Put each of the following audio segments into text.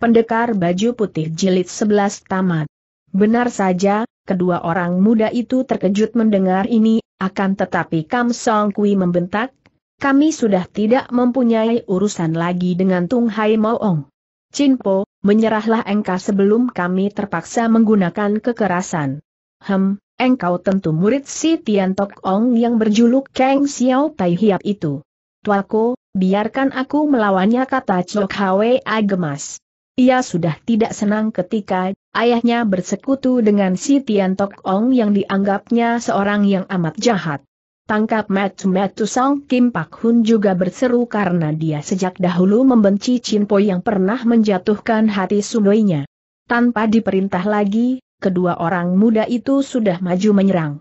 Pendekar Baju Putih Jilid 11 Tamat. Benar saja, kedua orang muda itu terkejut mendengar ini, akan tetapi Kam Song Kui membentak, kami sudah tidak mempunyai urusan lagi dengan Tung Hai Chin Cinpo, menyerahlah engkau sebelum kami terpaksa menggunakan kekerasan. Hem, engkau tentu murid si Tian Tok Ong yang berjuluk Kang Xiao Tai Hiap itu. Tuaku, biarkan aku melawannya kata Chok Hwei Agemas. Ia sudah tidak senang ketika ayahnya bersekutu dengan si Tian Tok Ong yang dianggapnya seorang yang amat jahat. Tangkap Matu Matu Song Kim Pak Hun juga berseru karena dia sejak dahulu membenci Chin Po yang pernah menjatuhkan hati Sunoinya. Tanpa diperintah lagi, kedua orang muda itu sudah maju menyerang.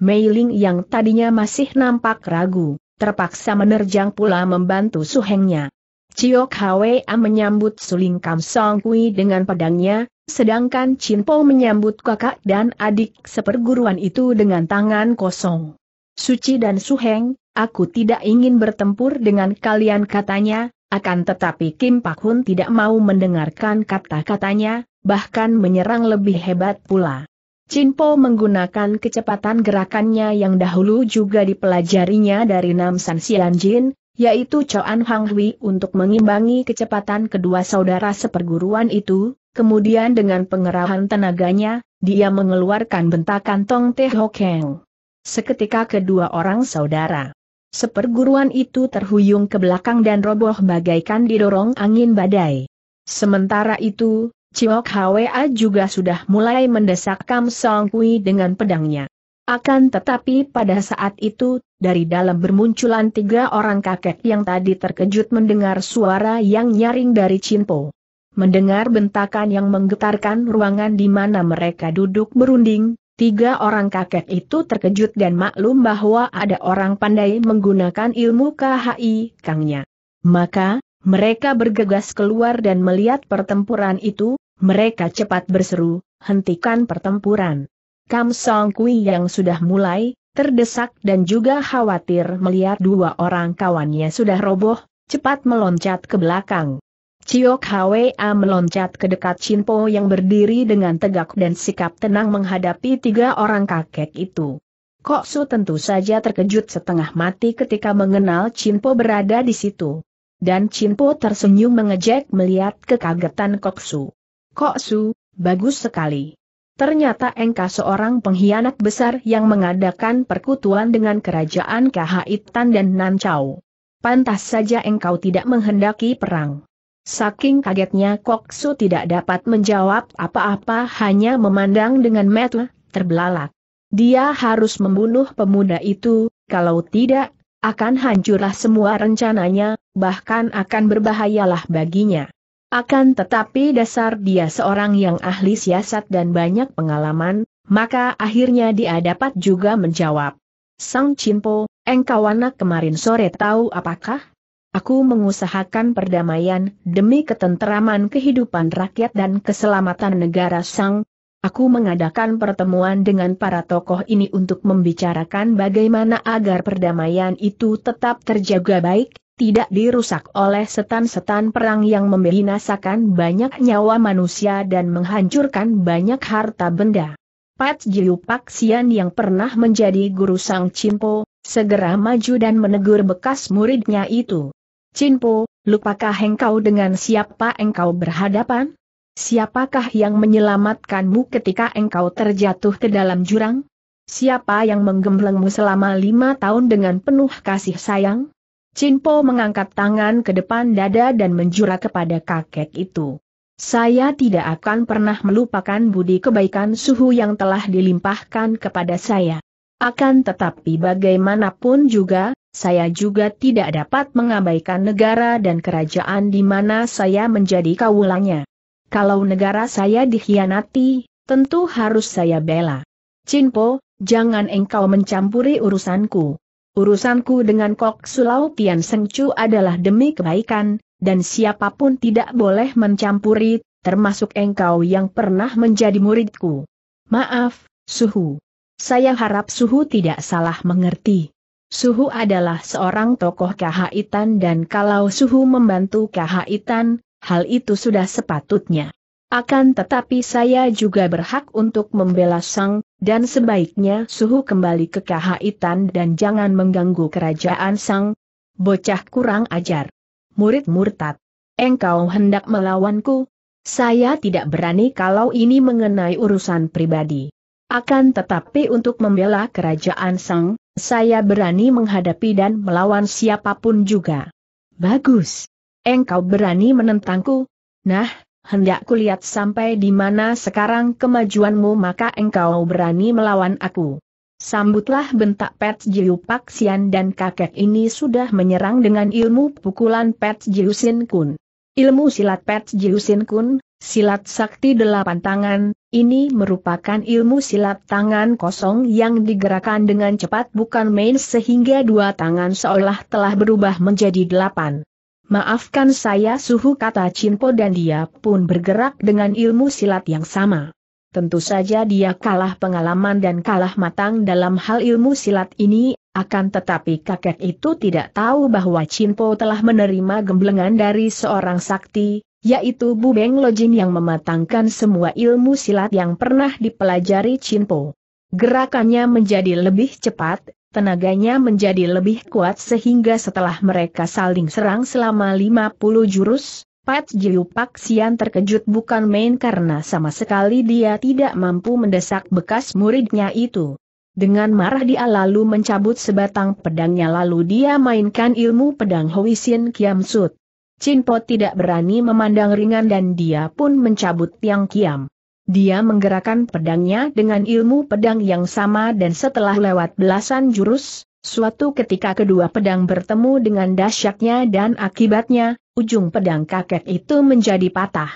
Mei Ling yang tadinya masih nampak ragu, terpaksa menerjang pula membantu suhengnya. Cio Kwa menyambut Suling Kam Song Kui dengan pedangnya, sedangkan Chin Po menyambut kakak dan adik seperguruan itu dengan tangan kosong. Suci dan Suheng, aku tidak ingin bertempur dengan kalian katanya, akan tetapi Kim Pak Hun tidak mau mendengarkan kata-katanya, bahkan menyerang lebih hebat pula. Po menggunakan kecepatan gerakannya yang dahulu juga dipelajarinya dari Nam San Namsan Jin yaitu Choan Hang Hui untuk mengimbangi kecepatan kedua saudara seperguruan itu, kemudian dengan pengerahan tenaganya, dia mengeluarkan bentakan Tong Te Teh Keng. Seketika kedua orang saudara seperguruan itu terhuyung ke belakang dan roboh bagaikan didorong angin badai. Sementara itu, Chiok Hwa juga sudah mulai mendesak Kam Song Kui dengan pedangnya. Akan tetapi pada saat itu, dari dalam bermunculan tiga orang kakek yang tadi terkejut mendengar suara yang nyaring dari Cinpo. Mendengar bentakan yang menggetarkan ruangan di mana mereka duduk berunding, tiga orang kakek itu terkejut dan maklum bahwa ada orang pandai menggunakan ilmu KHI Kangnya. Maka, mereka bergegas keluar dan melihat pertempuran itu, mereka cepat berseru, hentikan pertempuran. Kam Song Kui yang sudah mulai, terdesak dan juga khawatir melihat dua orang kawannya sudah roboh, cepat meloncat ke belakang. Ciok Hwa meloncat ke dekat Po yang berdiri dengan tegak dan sikap tenang menghadapi tiga orang kakek itu. Kok Su tentu saja terkejut setengah mati ketika mengenal Po berada di situ. Dan Po tersenyum mengejek melihat kekagetan Kok Su. Kok Su, bagus sekali. Ternyata engkau seorang pengkhianat besar yang mengadakan perkutuan dengan kerajaan Kahaitan dan Nancau. Pantas saja engkau tidak menghendaki perang. Saking kagetnya Koksu tidak dapat menjawab apa-apa hanya memandang dengan mata terbelalak. Dia harus membunuh pemuda itu, kalau tidak, akan hancurlah semua rencananya, bahkan akan berbahayalah baginya. Akan tetapi dasar dia seorang yang ahli siasat dan banyak pengalaman, maka akhirnya dia dapat juga menjawab. Sang Cimpo, engkau anak kemarin sore tahu apakah? Aku mengusahakan perdamaian demi ketenteraman kehidupan rakyat dan keselamatan negara Sang. Aku mengadakan pertemuan dengan para tokoh ini untuk membicarakan bagaimana agar perdamaian itu tetap terjaga baik, tidak dirusak oleh setan-setan perang yang membinasakan banyak nyawa manusia dan menghancurkan banyak harta benda. Pat Jiu Pak Sian yang pernah menjadi guru Sang Cimpo, segera maju dan menegur bekas muridnya itu. Cimpo, lupakah engkau dengan siapa engkau berhadapan? Siapakah yang menyelamatkanmu ketika engkau terjatuh ke dalam jurang? Siapa yang menggemblengmu selama lima tahun dengan penuh kasih sayang? Cinpo mengangkat tangan ke depan dada dan menjura kepada kakek itu. Saya tidak akan pernah melupakan budi kebaikan suhu yang telah dilimpahkan kepada saya. Akan tetapi bagaimanapun juga, saya juga tidak dapat mengabaikan negara dan kerajaan di mana saya menjadi kawulannya. Kalau negara saya dikhianati, tentu harus saya bela. Cinpo, jangan engkau mencampuri urusanku. Urusanku dengan Kok Sulau Tian Sengcu adalah demi kebaikan, dan siapapun tidak boleh mencampuri, termasuk engkau yang pernah menjadi muridku. Maaf, Suhu. Saya harap Suhu tidak salah mengerti. Suhu adalah seorang tokoh kahaitan dan kalau Suhu membantu kahaitan, hal itu sudah sepatutnya. Akan tetapi saya juga berhak untuk membela Sang, dan sebaiknya suhu kembali ke kahaitan dan jangan mengganggu kerajaan Sang. Bocah kurang ajar. Murid murtad. Engkau hendak melawanku? Saya tidak berani kalau ini mengenai urusan pribadi. Akan tetapi untuk membela kerajaan Sang, saya berani menghadapi dan melawan siapapun juga. Bagus. Engkau berani menentangku? Nah, hendak kulihat sampai di mana sekarang kemajuanmu maka engkau berani melawan aku. Sambutlah bentak Pet Jiu Sian dan kakek ini sudah menyerang dengan ilmu pukulan Pet Jiu Sin Kun. Ilmu silat Pet Jiu Sin Kun, silat sakti delapan tangan, ini merupakan ilmu silat tangan kosong yang digerakkan dengan cepat bukan main sehingga dua tangan seolah telah berubah menjadi delapan. Maafkan saya suhu kata Cinpo dan dia pun bergerak dengan ilmu silat yang sama. Tentu saja dia kalah pengalaman dan kalah matang dalam hal ilmu silat ini, akan tetapi kakek itu tidak tahu bahwa Cinpo telah menerima gemblengan dari seorang sakti, yaitu Bu Beng Lojin yang mematangkan semua ilmu silat yang pernah dipelajari Cinpo. Gerakannya menjadi lebih cepat, tenaganya menjadi lebih kuat sehingga setelah mereka saling serang selama 50 jurus, Pat Jiu Pak Sian terkejut bukan main karena sama sekali dia tidak mampu mendesak bekas muridnya itu. Dengan marah dia lalu mencabut sebatang pedangnya lalu dia mainkan ilmu pedang Hoisin Kiam Sut. Chin Po tidak berani memandang ringan dan dia pun mencabut tiang kiam. Dia menggerakkan pedangnya dengan ilmu pedang yang sama dan setelah lewat belasan jurus, suatu ketika kedua pedang bertemu dengan dahsyatnya dan akibatnya, ujung pedang kakek itu menjadi patah.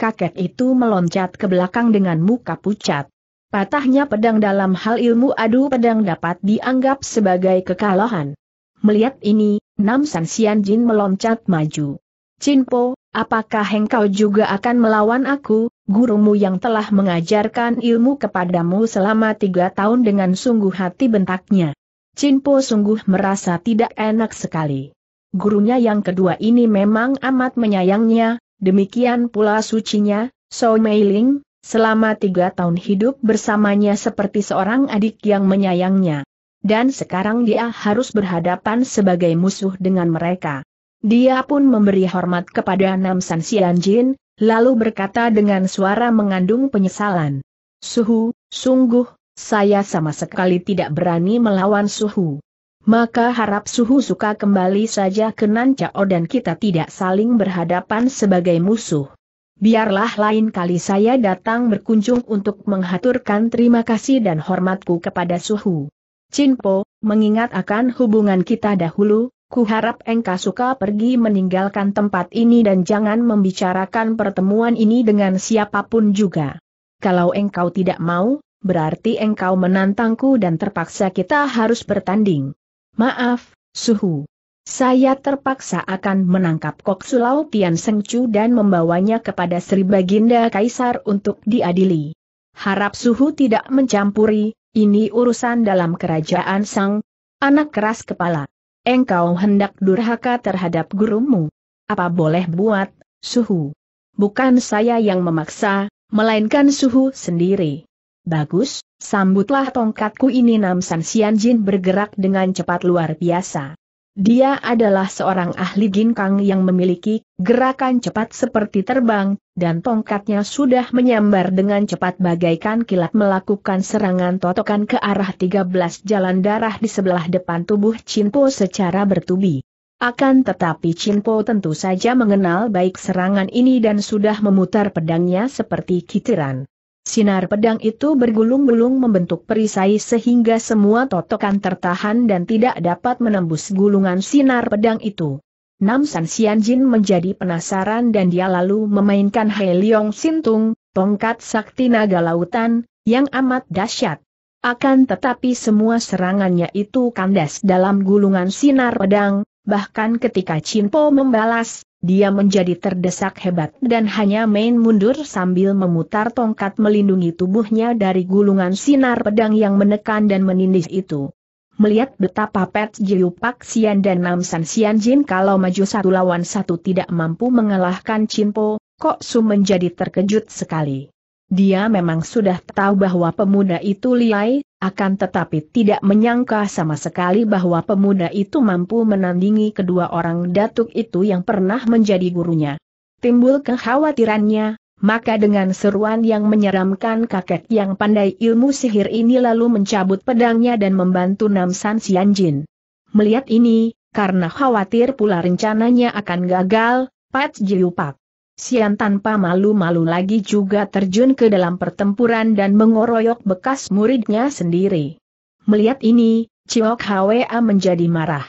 Kakek itu meloncat ke belakang dengan muka pucat. Patahnya pedang dalam hal ilmu adu pedang dapat dianggap sebagai kekalahan. Melihat ini, Nam San Xian Jin meloncat maju. Po, apakah engkau juga akan melawan aku? gurumu yang telah mengajarkan ilmu kepadamu selama tiga tahun dengan sungguh hati bentaknya. Cinpo sungguh merasa tidak enak sekali. Gurunya yang kedua ini memang amat menyayangnya, demikian pula sucinya, So Meiling, selama tiga tahun hidup bersamanya seperti seorang adik yang menyayangnya. Dan sekarang dia harus berhadapan sebagai musuh dengan mereka. Dia pun memberi hormat kepada Nam San Jin lalu berkata dengan suara mengandung penyesalan. Suhu, sungguh, saya sama sekali tidak berani melawan Suhu. Maka harap Suhu suka kembali saja ke Nancao dan kita tidak saling berhadapan sebagai musuh. Biarlah lain kali saya datang berkunjung untuk menghaturkan terima kasih dan hormatku kepada Suhu. Chinpo, mengingat akan hubungan kita dahulu, kuharap engkau suka pergi meninggalkan tempat ini dan jangan membicarakan pertemuan ini dengan siapapun juga. Kalau engkau tidak mau, berarti engkau menantangku dan terpaksa kita harus bertanding. Maaf, Suhu. Saya terpaksa akan menangkap Kok Sulau Tian Sengcu dan membawanya kepada Sri Baginda Kaisar untuk diadili. Harap Suhu tidak mencampuri, ini urusan dalam kerajaan sang anak keras kepala engkau hendak durhaka terhadap gurumu. Apa boleh buat, suhu? Bukan saya yang memaksa, melainkan suhu sendiri. Bagus, sambutlah tongkatku ini Nam San Jin bergerak dengan cepat luar biasa. Dia adalah seorang ahli ginkang yang memiliki gerakan cepat seperti terbang, dan tongkatnya sudah menyambar dengan cepat bagaikan kilat melakukan serangan totokan ke arah 13 jalan darah di sebelah depan tubuh Chinpo secara bertubi. Akan tetapi Chinpo tentu saja mengenal baik serangan ini dan sudah memutar pedangnya seperti kitiran. Sinar pedang itu bergulung-gulung membentuk perisai sehingga semua totokan tertahan dan tidak dapat menembus gulungan sinar pedang itu. Nam San Xian Jin menjadi penasaran dan dia lalu memainkan Hai Leong Sintung, tongkat sakti naga lautan, yang amat dahsyat. Akan tetapi semua serangannya itu kandas dalam gulungan sinar pedang, bahkan ketika Po membalas, dia menjadi terdesak hebat dan hanya main mundur sambil memutar tongkat melindungi tubuhnya dari gulungan sinar pedang yang menekan dan menindih itu. Melihat betapa Pet Jiu Pak Sian dan Nam San Sian Jin kalau maju satu lawan satu tidak mampu mengalahkan Po, Kok Su menjadi terkejut sekali. Dia memang sudah tahu bahwa pemuda itu liai, akan tetapi tidak menyangka sama sekali bahwa pemuda itu mampu menandingi kedua orang datuk itu yang pernah menjadi gurunya. Timbul kekhawatirannya, maka dengan seruan yang menyeramkan kakek yang pandai ilmu sihir ini lalu mencabut pedangnya dan membantu Namsan Sianjin. Melihat ini, karena khawatir pula rencananya akan gagal, Pat Jiupak Sian tanpa malu-malu lagi juga terjun ke dalam pertempuran dan mengoroyok bekas muridnya sendiri. Melihat ini, Ciok Hwa menjadi marah.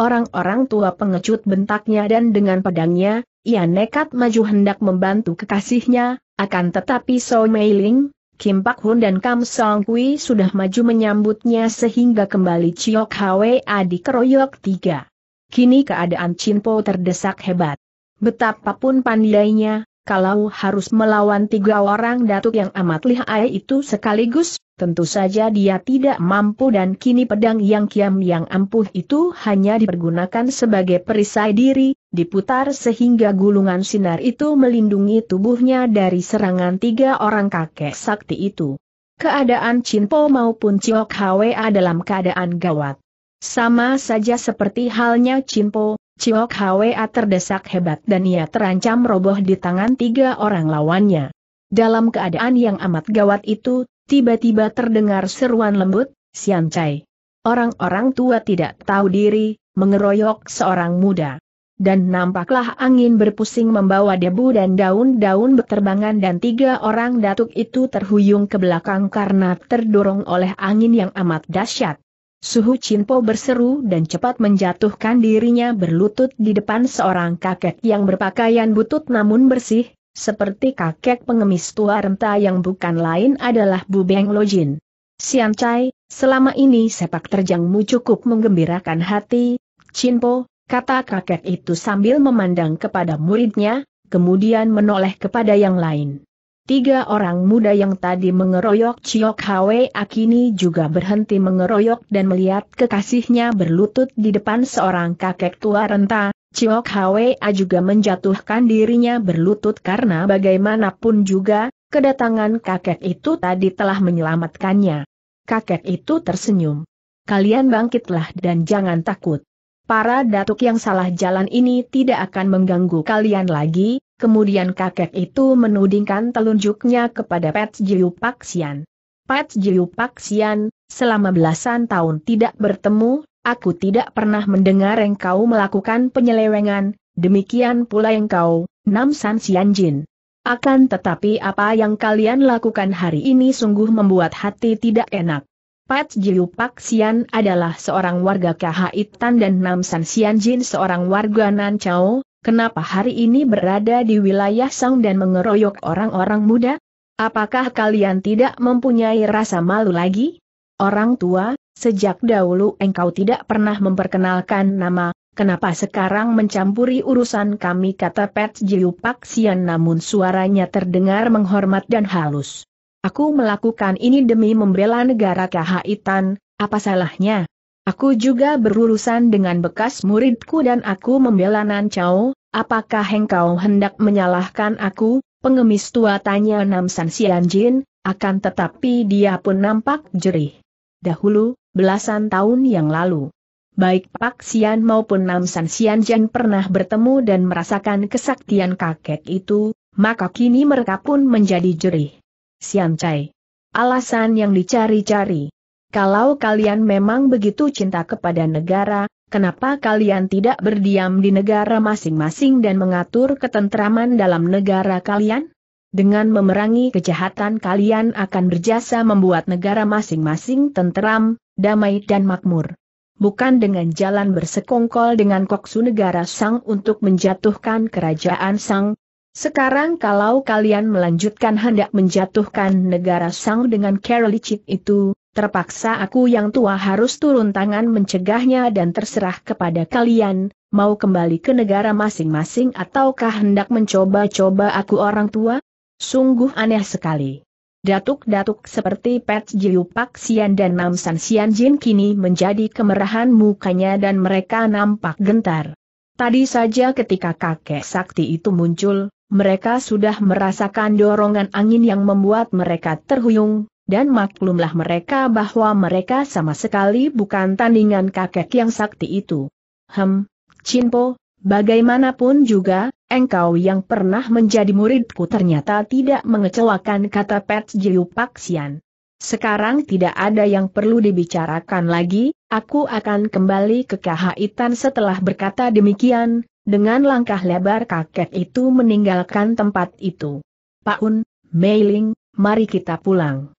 Orang-orang tua pengecut bentaknya dan dengan pedangnya, ia nekat maju hendak membantu kekasihnya, akan tetapi So Mei Ling, Kim Pak Hun dan Kam Song Kui sudah maju menyambutnya sehingga kembali Ciok Hwa dikeroyok tiga. Kini keadaan Po terdesak hebat. Betapapun pandainya, kalau harus melawan tiga orang datuk yang amat lihai itu sekaligus, tentu saja dia tidak mampu dan kini pedang yang kiam yang ampuh itu hanya dipergunakan sebagai perisai diri, diputar sehingga gulungan sinar itu melindungi tubuhnya dari serangan tiga orang kakek sakti itu. Keadaan Cinpo maupun Chiok Hwa dalam keadaan gawat. Sama saja seperti halnya Cinpo, Ciok Hwa terdesak hebat dan ia terancam roboh di tangan tiga orang lawannya. Dalam keadaan yang amat gawat itu, tiba-tiba terdengar seruan lembut, Sian Cai. Orang-orang tua tidak tahu diri, mengeroyok seorang muda dan nampaklah angin berpusing membawa debu dan daun-daun berterbangan dan tiga orang datuk itu terhuyung ke belakang karena terdorong oleh angin yang amat dahsyat. Suhu Chinpo berseru dan cepat menjatuhkan dirinya berlutut di depan seorang kakek yang berpakaian butut namun bersih, seperti kakek pengemis tua renta yang bukan lain adalah Bu Beng Lojin. Sian Chai, selama ini sepak terjangmu cukup menggembirakan hati, Chinpo, kata kakek itu sambil memandang kepada muridnya, kemudian menoleh kepada yang lain. Tiga orang muda yang tadi mengeroyok Ciok Hwe Akini juga berhenti mengeroyok dan melihat kekasihnya berlutut di depan seorang kakek tua renta, Hwe A juga menjatuhkan dirinya berlutut karena bagaimanapun juga, kedatangan kakek itu tadi telah menyelamatkannya. Kakek itu tersenyum. Kalian bangkitlah dan jangan takut. Para datuk yang salah jalan ini tidak akan mengganggu kalian lagi, Kemudian kakek itu menudingkan telunjuknya kepada Pat Jiu Paksian. Pat Jiu Paksian, selama belasan tahun tidak bertemu, aku tidak pernah mendengar engkau melakukan penyelewengan, demikian pula engkau, Nam San Xianjin. Akan tetapi apa yang kalian lakukan hari ini sungguh membuat hati tidak enak. Pat Jiu Pak Sian adalah seorang warga Kahaitan dan Nam San Xianjin seorang warga Nanchao, Kenapa hari ini berada di wilayah Sang dan mengeroyok orang-orang muda? Apakah kalian tidak mempunyai rasa malu lagi? Orang tua, sejak dahulu engkau tidak pernah memperkenalkan nama, kenapa sekarang mencampuri urusan kami kata Pet Jiupak Sian namun suaranya terdengar menghormat dan halus. Aku melakukan ini demi membela negara Kahaitan, apa salahnya? Aku juga berurusan dengan bekas muridku dan aku membela Nan Chao, apakah engkau hendak menyalahkan aku? Pengemis tua tanya Nam San Jin. akan tetapi dia pun nampak jerih. Dahulu, belasan tahun yang lalu. Baik Pak Sian maupun Nam San Jin pernah bertemu dan merasakan kesaktian kakek itu, maka kini mereka pun menjadi jerih. Xian Chai. Alasan yang dicari-cari kalau kalian memang begitu cinta kepada negara, kenapa kalian tidak berdiam di negara masing-masing dan mengatur ketentraman dalam negara kalian? Dengan memerangi kejahatan kalian akan berjasa membuat negara masing-masing tenteram, damai dan makmur. Bukan dengan jalan bersekongkol dengan koksu negara Sang untuk menjatuhkan kerajaan Sang. Sekarang kalau kalian melanjutkan hendak menjatuhkan negara Sang dengan kerelicit itu, terpaksa aku yang tua harus turun tangan mencegahnya dan terserah kepada kalian, mau kembali ke negara masing-masing ataukah hendak mencoba-coba aku orang tua? Sungguh aneh sekali. Datuk-datuk seperti Pet Jiu Pak Sian dan Nam San Sian Jin kini menjadi kemerahan mukanya dan mereka nampak gentar. Tadi saja ketika kakek sakti itu muncul, mereka sudah merasakan dorongan angin yang membuat mereka terhuyung, dan maklumlah mereka bahwa mereka sama sekali bukan tandingan kakek yang sakti itu. Hem, Chinpo, bagaimanapun juga, engkau yang pernah menjadi muridku ternyata tidak mengecewakan kata Pet Jiu Paksian. Sekarang tidak ada yang perlu dibicarakan lagi, aku akan kembali ke Kahaitan setelah berkata demikian, dengan langkah lebar kakek itu meninggalkan tempat itu. Mei Ling, mari kita pulang.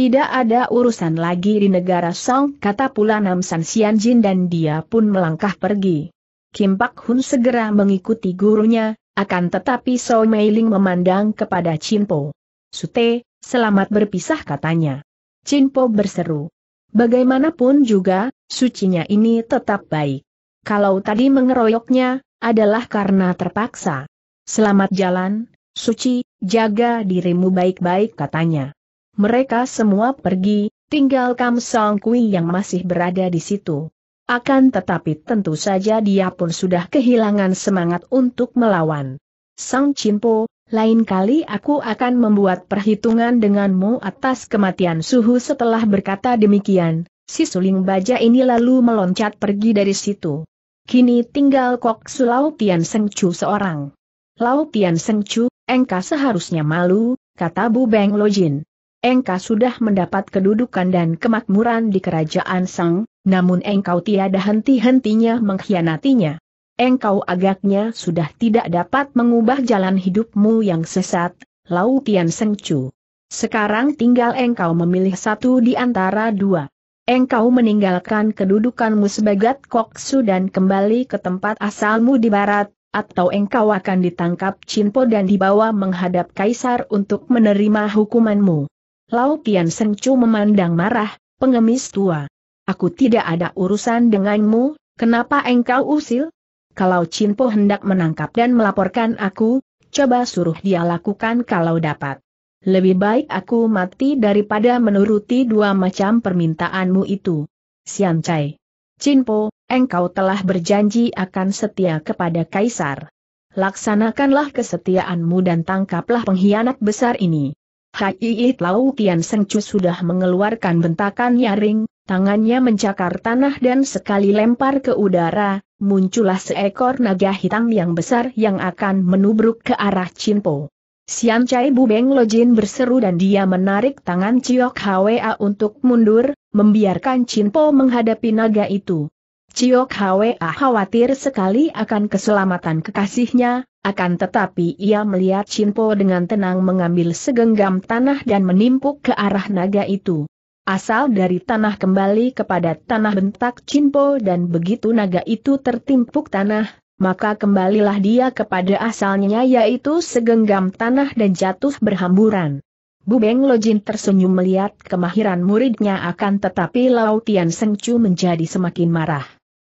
Tidak ada urusan lagi di negara Song, kata pula Nam San Sian Jin dan dia pun melangkah pergi. Kim Pak Hun segera mengikuti gurunya, akan tetapi So Mei Ling memandang kepada Chin Po. Sute, selamat berpisah katanya. Chin Po berseru. Bagaimanapun juga, sucinya ini tetap baik. Kalau tadi mengeroyoknya, adalah karena terpaksa. Selamat jalan, suci, jaga dirimu baik-baik katanya. Mereka semua pergi, tinggal Kam Song Kui yang masih berada di situ. Akan tetapi tentu saja dia pun sudah kehilangan semangat untuk melawan. Sang Chinpo, lain kali aku akan membuat perhitungan denganmu atas kematian suhu setelah berkata demikian, si suling baja ini lalu meloncat pergi dari situ. Kini tinggal Kok Sulau Tian Seng Chu seorang. Lau Tian Seng Chu, engkau seharusnya malu, kata Bu Beng Lojin engkau sudah mendapat kedudukan dan kemakmuran di kerajaan Sang, namun engkau tiada henti-hentinya mengkhianatinya. Engkau agaknya sudah tidak dapat mengubah jalan hidupmu yang sesat, Lau Tian Sengcu. Sekarang tinggal engkau memilih satu di antara dua. Engkau meninggalkan kedudukanmu sebagai koksu dan kembali ke tempat asalmu di barat, atau engkau akan ditangkap Cinpo dan dibawa menghadap kaisar untuk menerima hukumanmu. Lau Tian Sengcu memandang marah, pengemis tua. Aku tidak ada urusan denganmu, kenapa engkau usil? Kalau Cinpo hendak menangkap dan melaporkan aku, coba suruh dia lakukan kalau dapat. Lebih baik aku mati daripada menuruti dua macam permintaanmu itu. Sian Chai. Cinpo, engkau telah berjanji akan setia kepada Kaisar. Laksanakanlah kesetiaanmu dan tangkaplah pengkhianat besar ini. Hai Iit Lau Tian Sengcu sudah mengeluarkan bentakan nyaring, tangannya mencakar tanah dan sekali lempar ke udara, muncullah seekor naga hitam yang besar yang akan menubruk ke arah Cimpo. Sian Chai Bubeng Lojin berseru dan dia menarik tangan Chiok Hwa untuk mundur, membiarkan Cimpo menghadapi naga itu. Chiok Hwa khawatir sekali akan keselamatan kekasihnya, akan tetapi ia melihat Chinpo dengan tenang mengambil segenggam tanah dan menimpuk ke arah naga itu. Asal dari tanah kembali kepada tanah bentak Chinpo dan begitu naga itu tertimpuk tanah, maka kembalilah dia kepada asalnya yaitu segenggam tanah dan jatuh berhamburan. Bu Bubeng Lojin tersenyum melihat kemahiran muridnya akan tetapi Lautian Tian Sengcu menjadi semakin marah.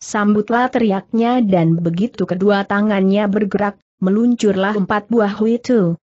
Sambutlah teriaknya dan begitu kedua tangannya bergerak, meluncurlah empat buah hui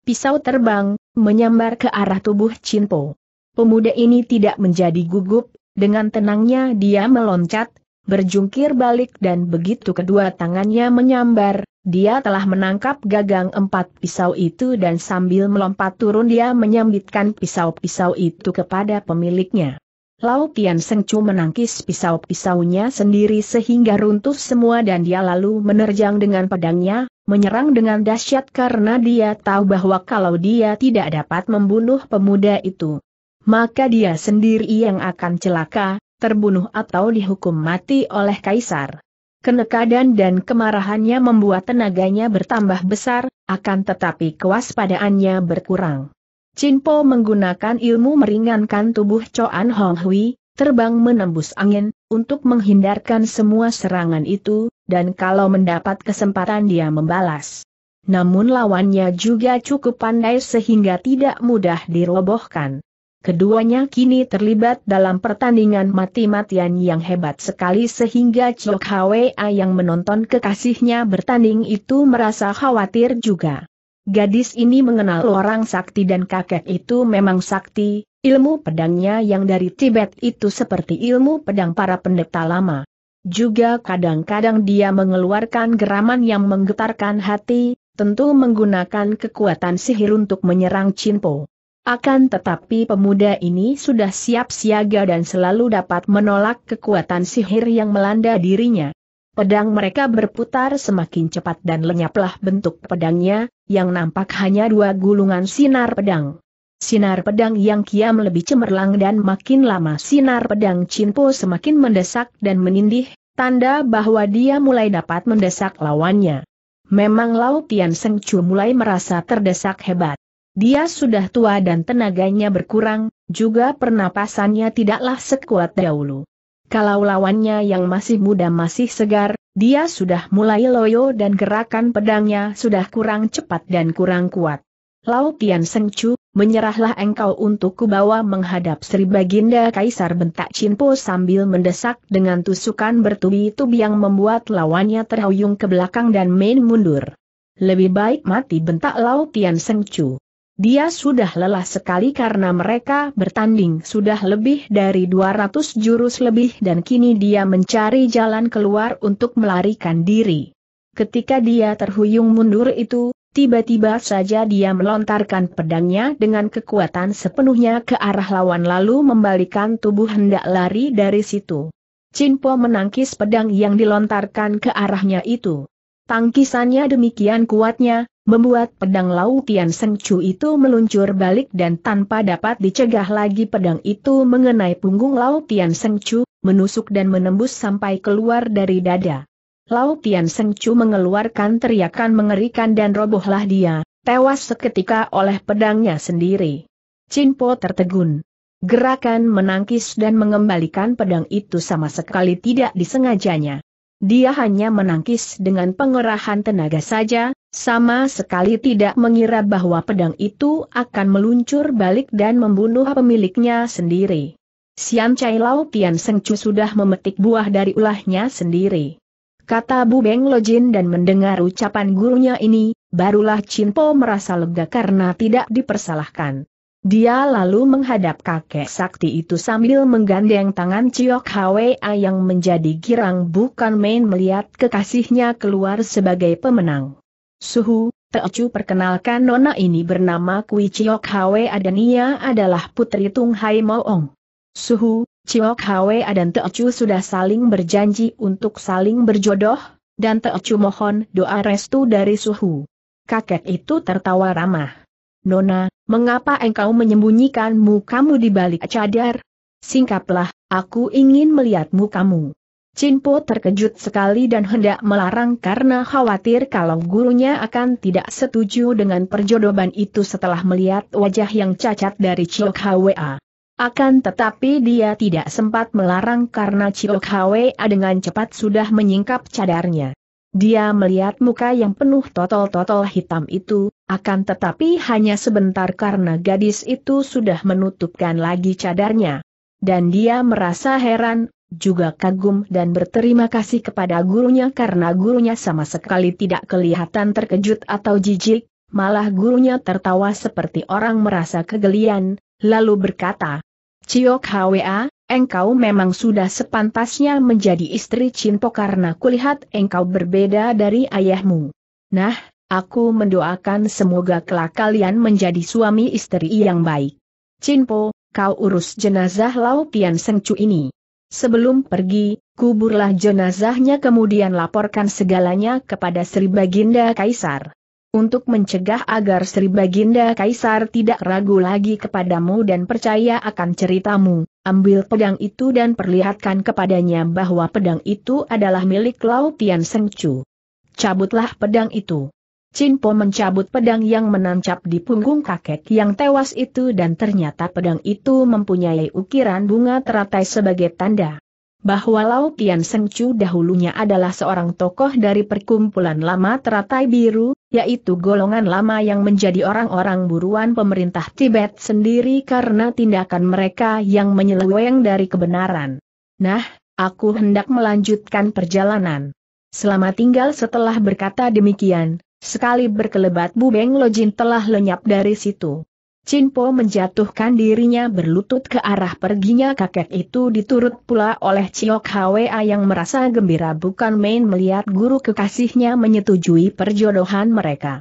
pisau terbang, menyambar ke arah tubuh Cinpo. Pemuda ini tidak menjadi gugup, dengan tenangnya dia meloncat, berjungkir balik dan begitu kedua tangannya menyambar, dia telah menangkap gagang empat pisau itu dan sambil melompat turun dia menyambitkan pisau-pisau itu kepada pemiliknya. Lau Tian Seng menangkis pisau-pisaunya sendiri sehingga runtuh semua dan dia lalu menerjang dengan pedangnya, menyerang dengan dahsyat karena dia tahu bahwa kalau dia tidak dapat membunuh pemuda itu, maka dia sendiri yang akan celaka, terbunuh atau dihukum mati oleh kaisar. Kenekadan dan kemarahannya membuat tenaganya bertambah besar, akan tetapi kewaspadaannya berkurang. Chin menggunakan ilmu meringankan tubuh Choan Hong Hui, terbang menembus angin, untuk menghindarkan semua serangan itu, dan kalau mendapat kesempatan dia membalas. Namun lawannya juga cukup pandai sehingga tidak mudah dirobohkan. Keduanya kini terlibat dalam pertandingan mati-matian yang hebat sekali sehingga Chok Hwa yang menonton kekasihnya bertanding itu merasa khawatir juga. Gadis ini mengenal orang sakti dan kakek itu memang sakti, ilmu pedangnya yang dari Tibet itu seperti ilmu pedang para pendeta lama. Juga kadang-kadang dia mengeluarkan geraman yang menggetarkan hati, tentu menggunakan kekuatan sihir untuk menyerang Chinpo. Akan tetapi pemuda ini sudah siap siaga dan selalu dapat menolak kekuatan sihir yang melanda dirinya. Pedang mereka berputar semakin cepat dan lenyaplah bentuk pedangnya, yang nampak hanya dua gulungan sinar pedang. Sinar pedang yang kiam lebih cemerlang dan makin lama sinar pedang Cinpo semakin mendesak dan menindih, tanda bahwa dia mulai dapat mendesak lawannya. Memang Lau Tian Seng Chu mulai merasa terdesak hebat. Dia sudah tua dan tenaganya berkurang, juga pernapasannya tidaklah sekuat dahulu. Kalau lawannya yang masih muda masih segar, dia sudah mulai loyo dan gerakan pedangnya sudah kurang cepat dan kurang kuat. Lau Tian Sengcu, menyerahlah engkau untuk kubawa menghadap Sri Baginda Kaisar bentak Cinpo sambil mendesak dengan tusukan bertubi-tubi yang membuat lawannya terhuyung ke belakang dan main mundur. Lebih baik mati bentak Lau Tian Sengcu. Dia sudah lelah sekali karena mereka bertanding sudah lebih dari 200 jurus lebih dan kini dia mencari jalan keluar untuk melarikan diri. Ketika dia terhuyung mundur itu, tiba-tiba saja dia melontarkan pedangnya dengan kekuatan sepenuhnya ke arah lawan lalu membalikan tubuh hendak lari dari situ. Cinpo menangkis pedang yang dilontarkan ke arahnya itu. Tangkisannya demikian kuatnya, membuat pedang Lau Tian itu meluncur balik dan tanpa dapat dicegah lagi pedang itu mengenai punggung Lau Tian menusuk dan menembus sampai keluar dari dada. Lau Tian mengeluarkan teriakan mengerikan dan robohlah dia, tewas seketika oleh pedangnya sendiri. Cinpo tertegun. Gerakan menangkis dan mengembalikan pedang itu sama sekali tidak disengajanya. Dia hanya menangkis dengan pengerahan tenaga saja, sama sekali tidak mengira bahwa pedang itu akan meluncur balik dan membunuh pemiliknya sendiri. Sian Chai Lau Tian Seng Chu sudah memetik buah dari ulahnya sendiri. Kata Bu Beng Lojin dan mendengar ucapan gurunya ini, barulah Chin Po merasa lega karena tidak dipersalahkan. Dia lalu menghadap kakek sakti itu sambil menggandeng tangan Ciok Hwa yang menjadi girang bukan main melihat kekasihnya keluar sebagai pemenang. Suhu, Teocu perkenalkan nona ini bernama Kui Ciok Hwa dan ia adalah putri Tung Hai Moong. Suhu, Ciok Hwa dan Teocu sudah saling berjanji untuk saling berjodoh, dan Teocu mohon doa restu dari Suhu. Kakek itu tertawa ramah. Nona, mengapa engkau menyembunyikanmu kamu di balik cadar? Singkaplah, aku ingin melihatmu kamu. Cinpo terkejut sekali dan hendak melarang karena khawatir kalau gurunya akan tidak setuju dengan perjodohan itu setelah melihat wajah yang cacat dari Chiok Hwa. Akan tetapi dia tidak sempat melarang karena Chiok Hwa dengan cepat sudah menyingkap cadarnya. Dia melihat muka yang penuh totol-totol hitam itu, akan tetapi hanya sebentar karena gadis itu sudah menutupkan lagi cadarnya. Dan dia merasa heran, juga kagum dan berterima kasih kepada gurunya karena gurunya sama sekali tidak kelihatan terkejut atau jijik, malah gurunya tertawa seperti orang merasa kegelian, lalu berkata, Ciok Hwa, engkau memang sudah sepantasnya menjadi istri Cinpo karena kulihat engkau berbeda dari ayahmu. Nah, Aku mendoakan semoga kelak kalian menjadi suami istri yang baik. Cinpo, kau urus jenazah Lau Pian Sengcu ini. Sebelum pergi, kuburlah jenazahnya kemudian laporkan segalanya kepada Sri Baginda Kaisar. Untuk mencegah agar Sri Baginda Kaisar tidak ragu lagi kepadamu dan percaya akan ceritamu, ambil pedang itu dan perlihatkan kepadanya bahwa pedang itu adalah milik Lau Pian Sengcu. Cabutlah pedang itu. Chin mencabut pedang yang menancap di punggung kakek yang tewas itu dan ternyata pedang itu mempunyai ukiran bunga teratai sebagai tanda. Bahwa Lau Tian Seng dahulunya adalah seorang tokoh dari perkumpulan lama teratai biru, yaitu golongan lama yang menjadi orang-orang buruan pemerintah Tibet sendiri karena tindakan mereka yang menyeleweng dari kebenaran. Nah, aku hendak melanjutkan perjalanan. Selama tinggal setelah berkata demikian, Sekali berkelebat Bubeng Lojin telah lenyap dari situ. Po menjatuhkan dirinya berlutut ke arah perginya kakek itu diturut pula oleh Chiok Hwa yang merasa gembira bukan main melihat guru kekasihnya menyetujui perjodohan mereka.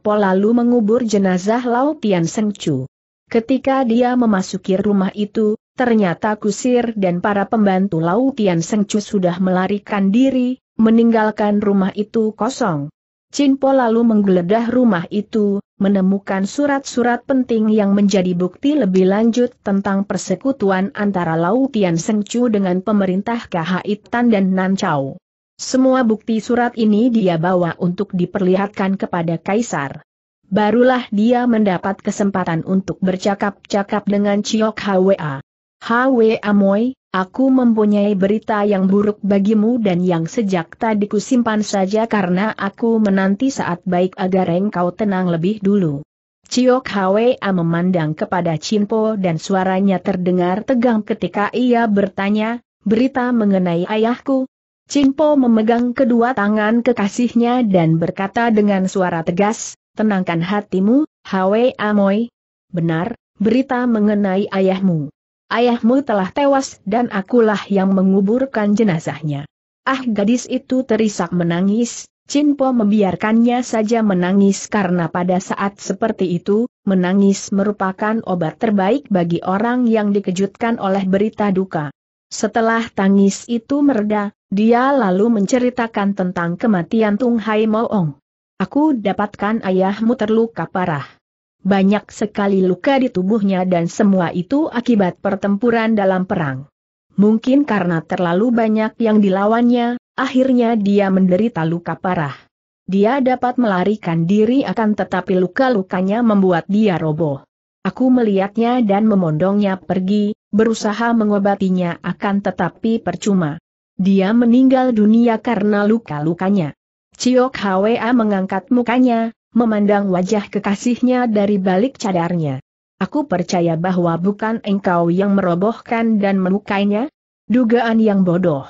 Po lalu mengubur jenazah Lau Tian Seng Chu. Ketika dia memasuki rumah itu, ternyata kusir dan para pembantu Lau Tian Seng Chu sudah melarikan diri, meninggalkan rumah itu kosong. Cinpo lalu menggeledah rumah itu, menemukan surat-surat penting yang menjadi bukti lebih lanjut tentang persekutuan antara Lau Tian Sengcu dengan pemerintah Kahaitan dan Nancau. Semua bukti surat ini dia bawa untuk diperlihatkan kepada Kaisar. Barulah dia mendapat kesempatan untuk bercakap-cakap dengan Chiok Hwa. Hwa Moy, Aku mempunyai berita yang buruk bagimu dan yang sejak tadi kusimpan saja karena aku menanti saat baik agar engkau tenang lebih dulu. Ciok Hwa memandang kepada Cimpo dan suaranya terdengar tegang ketika ia bertanya, berita mengenai ayahku. Cimpo memegang kedua tangan kekasihnya dan berkata dengan suara tegas, tenangkan hatimu, Hwa Moi. Benar, berita mengenai ayahmu. Ayahmu telah tewas dan akulah yang menguburkan jenazahnya. Ah gadis itu terisak menangis, Cinpo membiarkannya saja menangis karena pada saat seperti itu, menangis merupakan obat terbaik bagi orang yang dikejutkan oleh berita duka. Setelah tangis itu mereda, dia lalu menceritakan tentang kematian Tung Hai Moong. Aku dapatkan ayahmu terluka parah banyak sekali luka di tubuhnya dan semua itu akibat pertempuran dalam perang. Mungkin karena terlalu banyak yang dilawannya, akhirnya dia menderita luka parah. Dia dapat melarikan diri akan tetapi luka-lukanya membuat dia roboh. Aku melihatnya dan memondongnya pergi, berusaha mengobatinya akan tetapi percuma. Dia meninggal dunia karena luka-lukanya. Ciok Hwa mengangkat mukanya, memandang wajah kekasihnya dari balik cadarnya. Aku percaya bahwa bukan engkau yang merobohkan dan melukainya? Dugaan yang bodoh.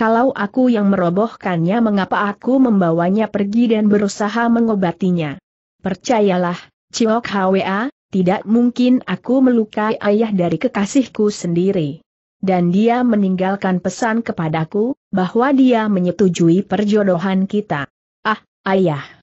Kalau aku yang merobohkannya mengapa aku membawanya pergi dan berusaha mengobatinya? Percayalah, Ciok Hwa, tidak mungkin aku melukai ayah dari kekasihku sendiri dan dia meninggalkan pesan kepadaku, bahwa dia menyetujui perjodohan kita. Ah, ayah.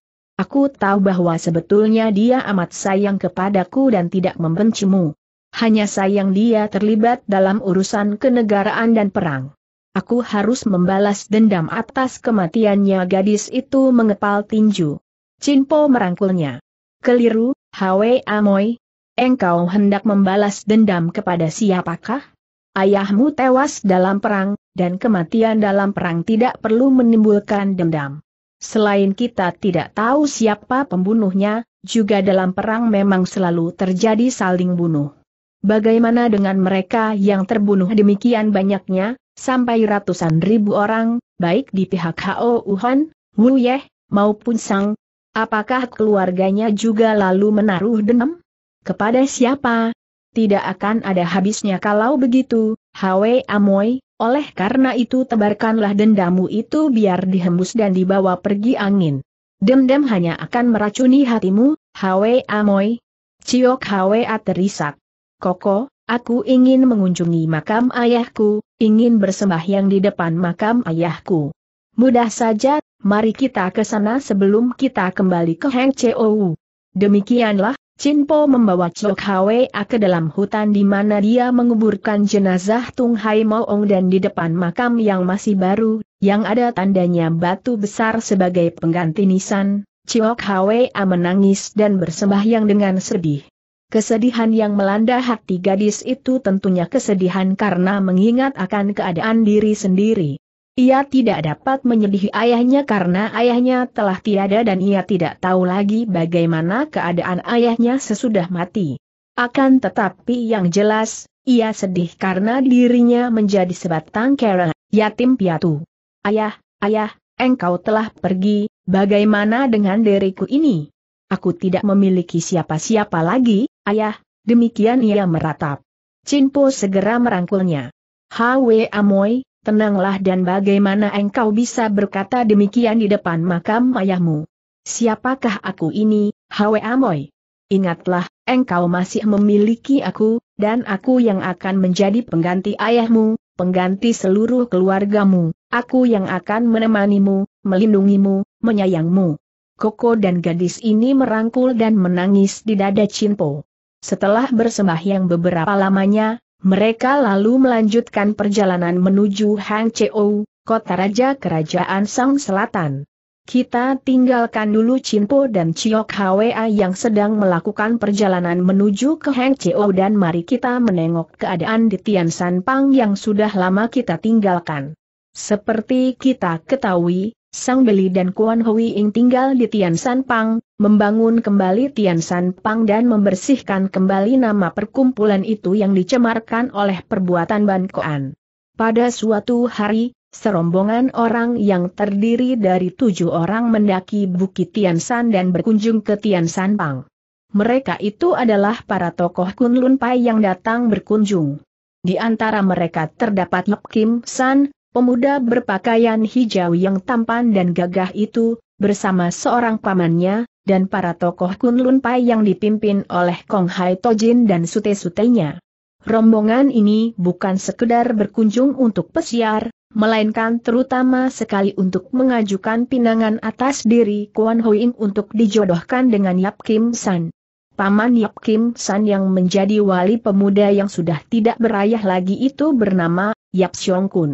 Aku tahu bahwa sebetulnya dia amat sayang kepadaku dan tidak membencimu. Hanya sayang dia terlibat dalam urusan kenegaraan dan perang. Aku harus membalas dendam atas kematiannya gadis itu mengepal tinju. Cinpo merangkulnya. Keliru, Hwe Amoy. Engkau hendak membalas dendam kepada siapakah? Ayahmu tewas dalam perang, dan kematian dalam perang tidak perlu menimbulkan dendam. Selain kita tidak tahu siapa pembunuhnya, juga dalam perang memang selalu terjadi saling bunuh. Bagaimana dengan mereka yang terbunuh demikian banyaknya, sampai ratusan ribu orang, baik di pihak H.O. Wuhan, Wu Yeh, maupun Sang? Apakah keluarganya juga lalu menaruh dendam? Kepada siapa, tidak akan ada habisnya kalau begitu, Hwe Amoy, oleh karena itu tebarkanlah dendamu itu biar dihembus dan dibawa pergi angin. Dendam hanya akan meracuni hatimu, Hwe Amoy. Ciok Hwe terisak. Koko, aku ingin mengunjungi makam ayahku, ingin bersembahyang di depan makam ayahku. Mudah saja, mari kita ke sana sebelum kita kembali ke Heng Chou. Demikianlah, Chinpo membawa Chok a ke dalam hutan di mana dia menguburkan jenazah Tung Hai Maong dan di depan makam yang masih baru, yang ada tandanya batu besar sebagai pengganti nisan, Chok a menangis dan bersembahyang dengan sedih. Kesedihan yang melanda hati gadis itu tentunya kesedihan karena mengingat akan keadaan diri sendiri. Ia tidak dapat menyedihi ayahnya karena ayahnya telah tiada dan ia tidak tahu lagi bagaimana keadaan ayahnya sesudah mati. Akan tetapi yang jelas, ia sedih karena dirinya menjadi sebatang kera, yatim piatu. Ayah, ayah, engkau telah pergi, bagaimana dengan diriku ini? Aku tidak memiliki siapa-siapa lagi, ayah, demikian ia meratap. Cinpo segera merangkulnya. Hwe Amoy, tenanglah dan bagaimana engkau bisa berkata demikian di depan makam ayahmu? Siapakah aku ini, Hwe Amoy? Ingatlah, engkau masih memiliki aku, dan aku yang akan menjadi pengganti ayahmu, pengganti seluruh keluargamu, aku yang akan menemanimu, melindungimu, menyayangmu. Koko dan gadis ini merangkul dan menangis di dada Chinpo. Setelah bersembahyang beberapa lamanya, mereka lalu melanjutkan perjalanan menuju Hang Chou, kota raja kerajaan Sang Selatan. Kita tinggalkan dulu Cimpo dan Ciok Hwa yang sedang melakukan perjalanan menuju ke Hang Chou dan mari kita menengok keadaan di Tian San Pang yang sudah lama kita tinggalkan. Seperti kita ketahui, Sang Beli dan Kuan Hui Ing tinggal di Tian San Pang, membangun kembali Tian San Pang dan membersihkan kembali nama perkumpulan itu yang dicemarkan oleh perbuatan Ban Koan. Pada suatu hari, serombongan orang yang terdiri dari tujuh orang mendaki Bukit Tian San dan berkunjung ke Tian San Pang. Mereka itu adalah para tokoh Kunlun Pai yang datang berkunjung. Di antara mereka terdapat Yap Kim San, pemuda berpakaian hijau yang tampan dan gagah itu, bersama seorang pamannya, dan para tokoh Kunlun Pai yang dipimpin oleh Kong Hai Tojin dan sute-sutenya. Rombongan ini bukan sekedar berkunjung untuk pesiar, melainkan terutama sekali untuk mengajukan pinangan atas diri Kuan Hoing untuk dijodohkan dengan Yap Kim San. Paman Yap Kim San yang menjadi wali pemuda yang sudah tidak berayah lagi itu bernama Yap Xiong Kun.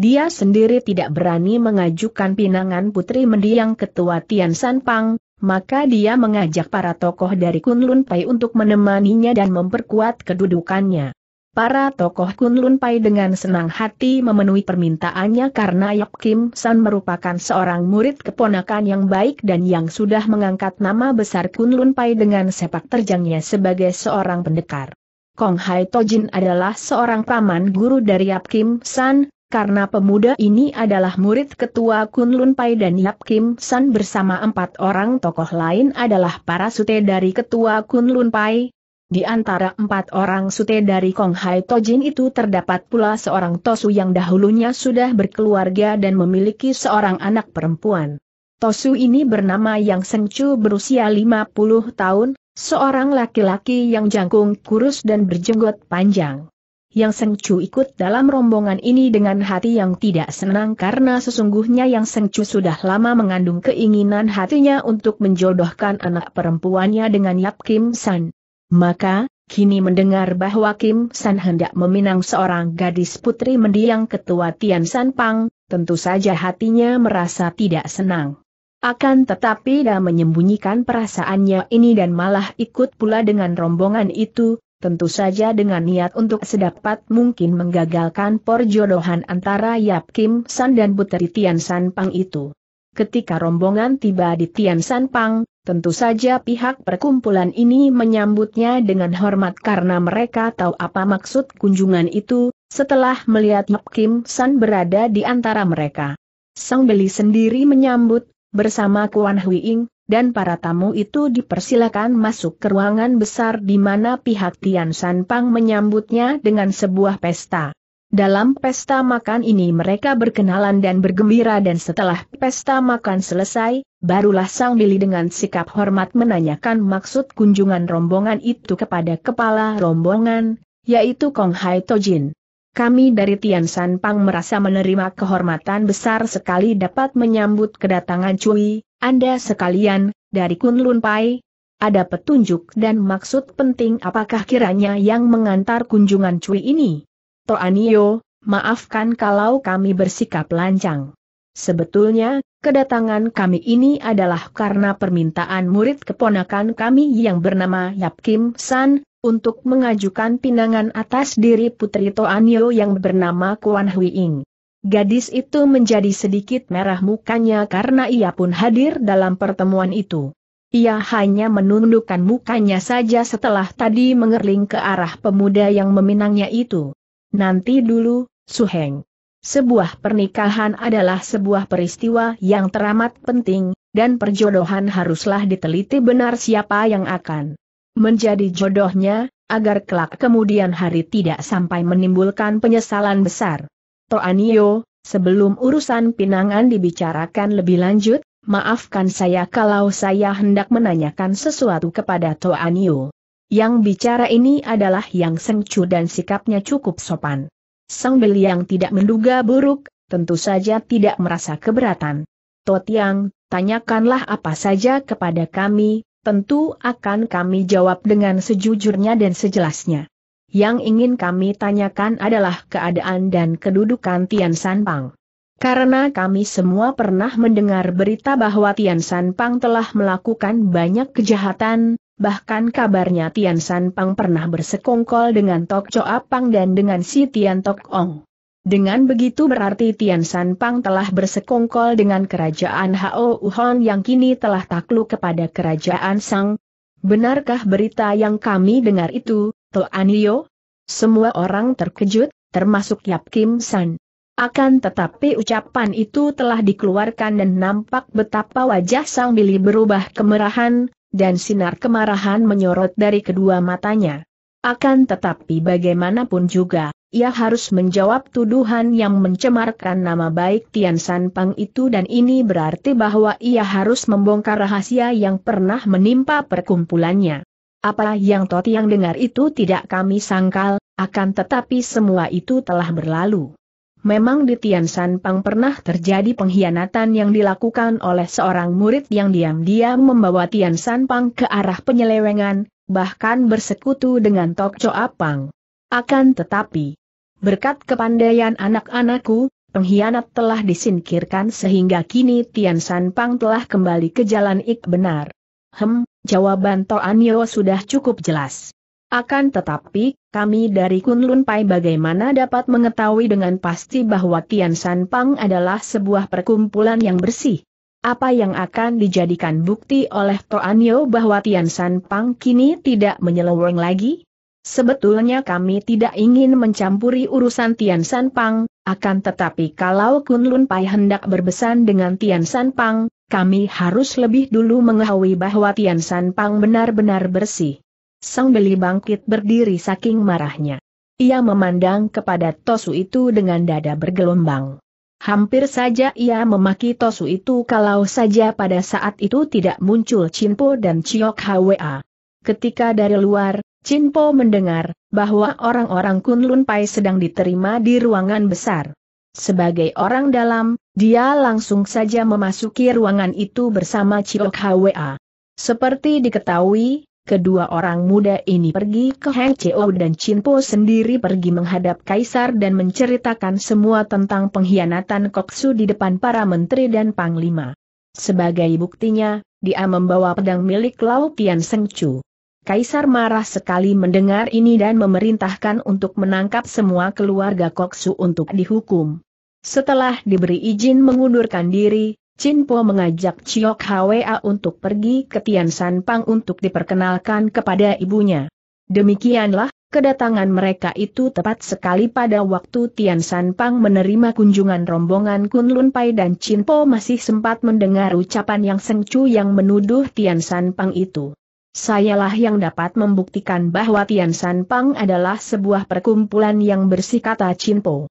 Dia sendiri tidak berani mengajukan pinangan putri mendiang ketua Tian San Pang, maka dia mengajak para tokoh dari Kunlun Pai untuk menemaninya dan memperkuat kedudukannya. Para tokoh Kunlun Pai dengan senang hati memenuhi permintaannya karena Yap Kim San merupakan seorang murid keponakan yang baik dan yang sudah mengangkat nama besar Kunlun Pai dengan sepak terjangnya sebagai seorang pendekar. Kong Hai Tojin adalah seorang paman guru dari Yap Kim San, karena pemuda ini adalah murid ketua Kunlun Pai dan Yap Kim San bersama empat orang tokoh lain adalah para sute dari ketua Kunlun Pai. Di antara empat orang sute dari Kong Hai Tojin itu terdapat pula seorang Tosu yang dahulunya sudah berkeluarga dan memiliki seorang anak perempuan. Tosu ini bernama Yang Sencu berusia 50 tahun, seorang laki-laki yang jangkung kurus dan berjenggot panjang yang Sengcu ikut dalam rombongan ini dengan hati yang tidak senang karena sesungguhnya yang Sengcu sudah lama mengandung keinginan hatinya untuk menjodohkan anak perempuannya dengan Yap Kim San. Maka, kini mendengar bahwa Kim San hendak meminang seorang gadis putri mendiang ketua Tian San Pang, tentu saja hatinya merasa tidak senang. Akan tetapi dia menyembunyikan perasaannya ini dan malah ikut pula dengan rombongan itu, tentu saja dengan niat untuk sedapat mungkin menggagalkan perjodohan antara Yap Kim San dan Puteri Tian San Pang itu. Ketika rombongan tiba di Tian San Pang, tentu saja pihak perkumpulan ini menyambutnya dengan hormat karena mereka tahu apa maksud kunjungan itu, setelah melihat Yap Kim San berada di antara mereka. Sang Beli sendiri menyambut, bersama Kuan Hui Ing dan para tamu itu dipersilakan masuk ke ruangan besar di mana pihak Tian San Pang menyambutnya dengan sebuah pesta. Dalam pesta makan ini mereka berkenalan dan bergembira dan setelah pesta makan selesai, barulah Sang Bili dengan sikap hormat menanyakan maksud kunjungan rombongan itu kepada kepala rombongan, yaitu Kong Hai Tojin. Kami dari Tian San Pang merasa menerima kehormatan besar sekali dapat menyambut kedatangan Cui, anda sekalian, dari Kunlun Pai, ada petunjuk dan maksud penting apakah kiranya yang mengantar kunjungan Cui ini? Toanio, maafkan kalau kami bersikap lancang. Sebetulnya, kedatangan kami ini adalah karena permintaan murid keponakan kami yang bernama Yap Kim San, untuk mengajukan pinangan atas diri putri Toanio yang bernama Kuan Hui Ing. Gadis itu menjadi sedikit merah mukanya karena ia pun hadir dalam pertemuan itu. Ia hanya menundukkan mukanya saja setelah tadi mengerling ke arah pemuda yang meminangnya itu. Nanti dulu, Suheng. Sebuah pernikahan adalah sebuah peristiwa yang teramat penting, dan perjodohan haruslah diteliti benar siapa yang akan menjadi jodohnya, agar kelak kemudian hari tidak sampai menimbulkan penyesalan besar. Toanio, sebelum urusan pinangan dibicarakan lebih lanjut, maafkan saya kalau saya hendak menanyakan sesuatu kepada Toanio. Yang bicara ini adalah yang sengcu dan sikapnya cukup sopan. Sang Beli yang tidak menduga buruk, tentu saja tidak merasa keberatan. Totiang, tanyakanlah apa saja kepada kami, tentu akan kami jawab dengan sejujurnya dan sejelasnya yang ingin kami tanyakan adalah keadaan dan kedudukan Tian Pang. Karena kami semua pernah mendengar berita bahwa Tian Pang telah melakukan banyak kejahatan, bahkan kabarnya Tian Pang pernah bersekongkol dengan Tok Choa Pang dan dengan si Tian Tok Ong. Dengan begitu berarti Tian Pang telah bersekongkol dengan kerajaan Hao Uhon yang kini telah takluk kepada kerajaan Sang. Benarkah berita yang kami dengar itu, Anio? Semua orang terkejut, termasuk Yap Kim San. Akan tetapi ucapan itu telah dikeluarkan dan nampak betapa wajah Sang Billy berubah kemerahan, dan sinar kemarahan menyorot dari kedua matanya. Akan tetapi bagaimanapun juga, ia harus menjawab tuduhan yang mencemarkan nama baik Tian San Pang itu dan ini berarti bahwa ia harus membongkar rahasia yang pernah menimpa perkumpulannya. Apa yang yang dengar itu tidak kami sangkal, akan tetapi semua itu telah berlalu. Memang di Tian San Pang pernah terjadi pengkhianatan yang dilakukan oleh seorang murid yang diam-diam membawa Tian San Pang ke arah penyelewengan, bahkan bersekutu dengan Tok Choa Pang. Akan tetapi, berkat kepandaian anak-anakku, pengkhianat telah disingkirkan sehingga kini Tian San Pang telah kembali ke jalan ik benar. Hem, Jawaban Toanio sudah cukup jelas. Akan tetapi, kami dari Kunlun Pai bagaimana dapat mengetahui dengan pasti bahwa Tian San Pang adalah sebuah perkumpulan yang bersih? Apa yang akan dijadikan bukti oleh Toanio bahwa Tian San Pang kini tidak menyeleweng lagi? Sebetulnya kami tidak ingin mencampuri urusan Tian San Pang, akan tetapi kalau Kunlun Pai hendak berbesan dengan Tian San Pang, kami harus lebih dulu mengetahui bahwa Tian San Pang benar-benar bersih. Sang Beli bangkit berdiri saking marahnya. Ia memandang kepada Tosu itu dengan dada bergelombang. Hampir saja ia memaki Tosu itu kalau saja pada saat itu tidak muncul Chinpo dan Ciok Hwa. Ketika dari luar, Chinpo mendengar bahwa orang-orang Kunlun Pai sedang diterima di ruangan besar. Sebagai orang dalam, dia langsung saja memasuki ruangan itu bersama Ciok Hwa. Seperti diketahui, kedua orang muda ini pergi ke Heng Cheo dan Chin Po sendiri pergi menghadap Kaisar dan menceritakan semua tentang pengkhianatan Koksu di depan para menteri dan panglima. Sebagai buktinya, dia membawa pedang milik Lau Tian Seng Chu. Kaisar marah sekali mendengar ini dan memerintahkan untuk menangkap semua keluarga Koksu untuk dihukum. Setelah diberi izin mengundurkan diri, Chin Po mengajak Chiok Hwa untuk pergi ke Tian San Pang untuk diperkenalkan kepada ibunya. Demikianlah, kedatangan mereka itu tepat sekali pada waktu Tian San Pang menerima kunjungan rombongan Kun Lun Pai dan Chin Po masih sempat mendengar ucapan yang sengcu yang menuduh Tian San Pang itu. Sayalah yang dapat membuktikan bahwa Tian San Pang adalah sebuah perkumpulan yang bersih kata Chin Po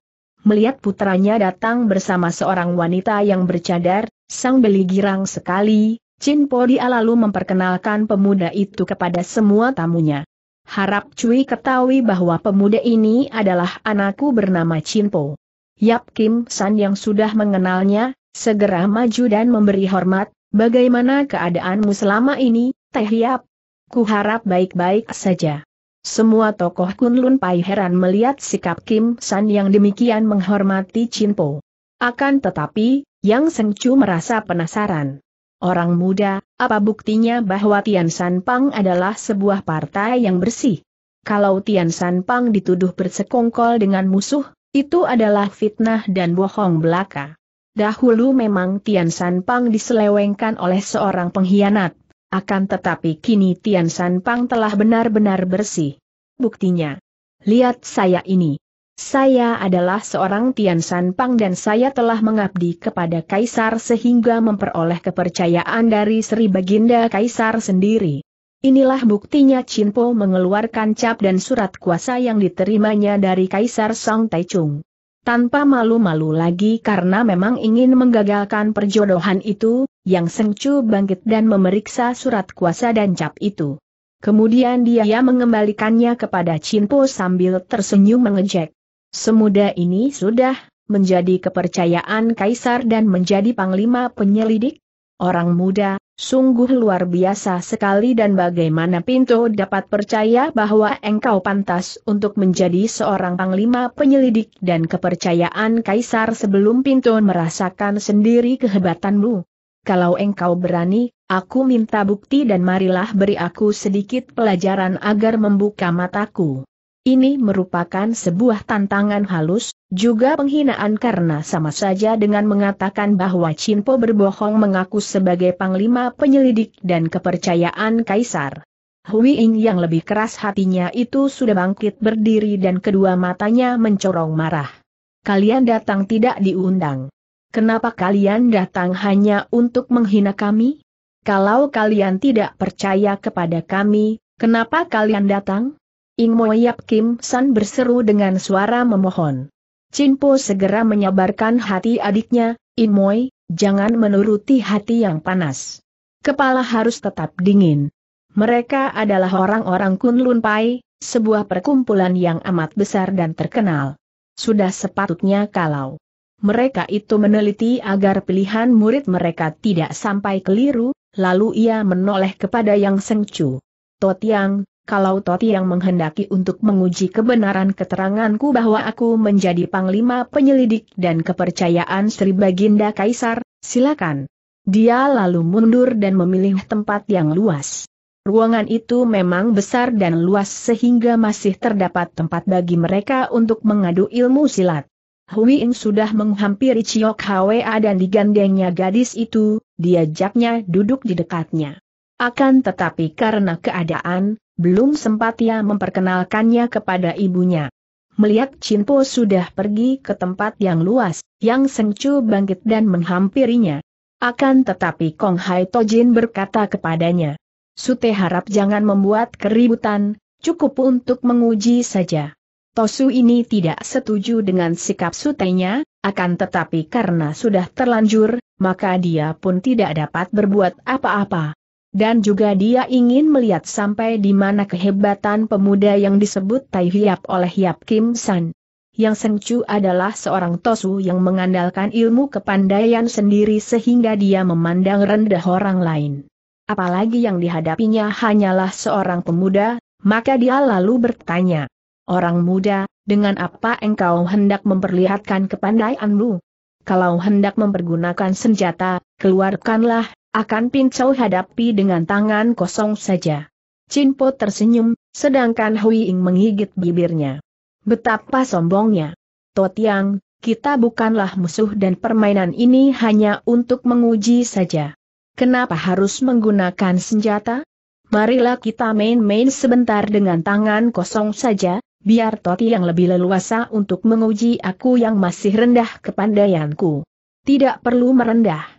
melihat putranya datang bersama seorang wanita yang bercadar, sang beli girang sekali, Chin Po Dia lalu memperkenalkan pemuda itu kepada semua tamunya. Harap Cui ketahui bahwa pemuda ini adalah anakku bernama Chin Po. Yap Kim San yang sudah mengenalnya, segera maju dan memberi hormat, bagaimana keadaanmu selama ini, Teh Yap? Ku harap baik-baik saja. Semua tokoh Kunlun Pai heran melihat sikap Kim San yang demikian menghormati Chin Po. Akan tetapi, Yang Seng Chu merasa penasaran. Orang muda, apa buktinya bahwa Tian San Pang adalah sebuah partai yang bersih? Kalau Tian San Pang dituduh bersekongkol dengan musuh, itu adalah fitnah dan bohong belaka. Dahulu memang Tian San Pang diselewengkan oleh seorang pengkhianat, akan tetapi kini Tian San Pang telah benar-benar bersih. Buktinya. Lihat saya ini. Saya adalah seorang Tian San Pang dan saya telah mengabdi kepada Kaisar sehingga memperoleh kepercayaan dari Sri Baginda Kaisar sendiri. Inilah buktinya Po mengeluarkan cap dan surat kuasa yang diterimanya dari Kaisar Song Taichung tanpa malu-malu lagi karena memang ingin menggagalkan perjodohan itu, yang Sengcu bangkit dan memeriksa surat kuasa dan cap itu. Kemudian dia mengembalikannya kepada Cinpo sambil tersenyum mengejek. Semuda ini sudah menjadi kepercayaan kaisar dan menjadi panglima penyelidik? Orang muda, Sungguh luar biasa sekali dan bagaimana Pinto dapat percaya bahwa engkau pantas untuk menjadi seorang panglima penyelidik dan kepercayaan kaisar sebelum Pinto merasakan sendiri kehebatanmu. Kalau engkau berani, aku minta bukti dan marilah beri aku sedikit pelajaran agar membuka mataku. Ini merupakan sebuah tantangan halus, juga penghinaan karena sama saja dengan mengatakan bahwa Chinpo berbohong mengaku sebagai panglima penyelidik dan kepercayaan kaisar. Hui Ying yang lebih keras hatinya itu sudah bangkit berdiri dan kedua matanya mencorong marah. Kalian datang tidak diundang. Kenapa kalian datang hanya untuk menghina kami? Kalau kalian tidak percaya kepada kami, kenapa kalian datang? Ing Moyap Kim San berseru dengan suara memohon. Cinpo segera menyabarkan hati adiknya, Imoi, jangan menuruti hati yang panas. Kepala harus tetap dingin. Mereka adalah orang-orang Kunlun Pai, sebuah perkumpulan yang amat besar dan terkenal. Sudah sepatutnya kalau mereka itu meneliti agar pilihan murid mereka tidak sampai keliru, lalu ia menoleh kepada Yang Sengcu. Totiang, kalau Toti yang menghendaki untuk menguji kebenaran keteranganku bahwa aku menjadi panglima penyelidik dan kepercayaan Sri Baginda Kaisar, silakan. Dia lalu mundur dan memilih tempat yang luas. Ruangan itu memang besar dan luas sehingga masih terdapat tempat bagi mereka untuk mengadu ilmu silat. Hui Ing sudah menghampiri Chiok Hwa dan digandengnya gadis itu, diajaknya duduk di dekatnya. Akan tetapi karena keadaan, belum sempat ia memperkenalkannya kepada ibunya. Melihat Cinpo sudah pergi ke tempat yang luas, Yang Sengcu bangkit dan menghampirinya. Akan tetapi Kong Hai Tojin berkata kepadanya, Sute harap jangan membuat keributan, cukup untuk menguji saja. Tosu ini tidak setuju dengan sikap sutenya, akan tetapi karena sudah terlanjur, maka dia pun tidak dapat berbuat apa-apa. Dan juga dia ingin melihat sampai di mana kehebatan pemuda yang disebut Tai Hiap oleh Hiap Kim San. Yang Sengcu adalah seorang tosu yang mengandalkan ilmu kepandaian sendiri sehingga dia memandang rendah orang lain. Apalagi yang dihadapinya hanyalah seorang pemuda, maka dia lalu bertanya, Orang muda, dengan apa engkau hendak memperlihatkan kepandaianmu? Kalau hendak mempergunakan senjata, keluarkanlah akan pincau hadapi dengan tangan kosong saja. Cinpo tersenyum, sedangkan Hui Ying menggigit bibirnya. Betapa sombongnya. Totiang, kita bukanlah musuh dan permainan ini hanya untuk menguji saja. Kenapa harus menggunakan senjata? Marilah kita main-main sebentar dengan tangan kosong saja, biar Toti yang lebih leluasa untuk menguji aku yang masih rendah kepandaianku. Tidak perlu merendah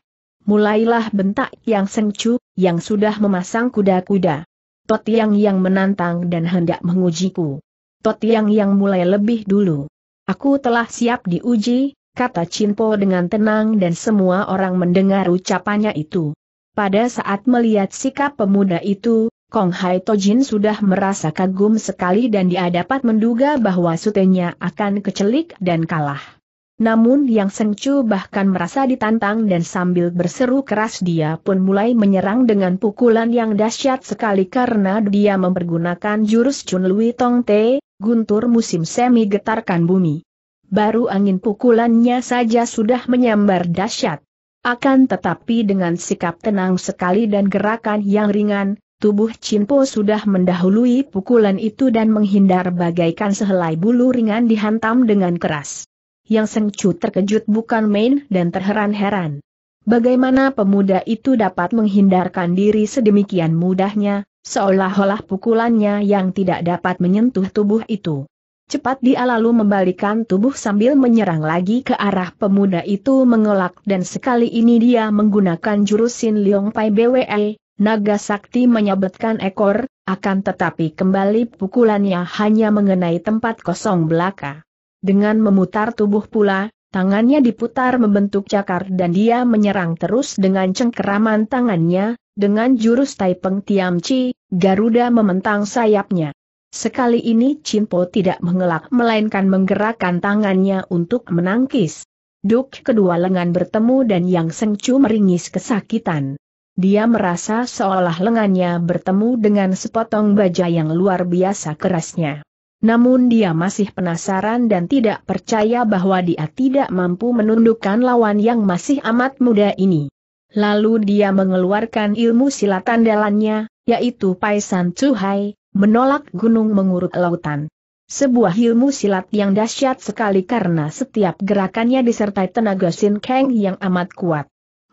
mulailah bentak yang sengcu, yang sudah memasang kuda-kuda. tot yang yang menantang dan hendak mengujiku. tot yang yang mulai lebih dulu. Aku telah siap diuji, kata Chinpo dengan tenang dan semua orang mendengar ucapannya itu. Pada saat melihat sikap pemuda itu, Kong Hai Tojin sudah merasa kagum sekali dan dia dapat menduga bahwa sutenya akan kecelik dan kalah. Namun yang Sengcu bahkan merasa ditantang dan sambil berseru keras dia pun mulai menyerang dengan pukulan yang dahsyat sekali karena dia mempergunakan jurus Chun Lui Tong Te, guntur musim semi getarkan bumi. Baru angin pukulannya saja sudah menyambar dahsyat. Akan tetapi dengan sikap tenang sekali dan gerakan yang ringan, tubuh Po sudah mendahului pukulan itu dan menghindar bagaikan sehelai bulu ringan dihantam dengan keras yang Sengcu terkejut bukan main dan terheran-heran. Bagaimana pemuda itu dapat menghindarkan diri sedemikian mudahnya, seolah-olah pukulannya yang tidak dapat menyentuh tubuh itu. Cepat dia lalu membalikan tubuh sambil menyerang lagi ke arah pemuda itu mengelak dan sekali ini dia menggunakan jurusin Liong Pai BWE, naga sakti menyabetkan ekor, akan tetapi kembali pukulannya hanya mengenai tempat kosong belaka. Dengan memutar tubuh pula, tangannya diputar membentuk cakar dan dia menyerang terus dengan cengkeraman tangannya, dengan jurus Taipeng Tiam Chi, Garuda mementang sayapnya. Sekali ini Po tidak mengelak melainkan menggerakkan tangannya untuk menangkis. Duk kedua lengan bertemu dan Yang Sengcu meringis kesakitan. Dia merasa seolah lengannya bertemu dengan sepotong baja yang luar biasa kerasnya. Namun dia masih penasaran dan tidak percaya bahwa dia tidak mampu menundukkan lawan yang masih amat muda ini. Lalu dia mengeluarkan ilmu silat andalannya, yaitu Paisan Cuhai, menolak gunung mengurut lautan. Sebuah ilmu silat yang dahsyat sekali karena setiap gerakannya disertai tenaga Sin Kang yang amat kuat.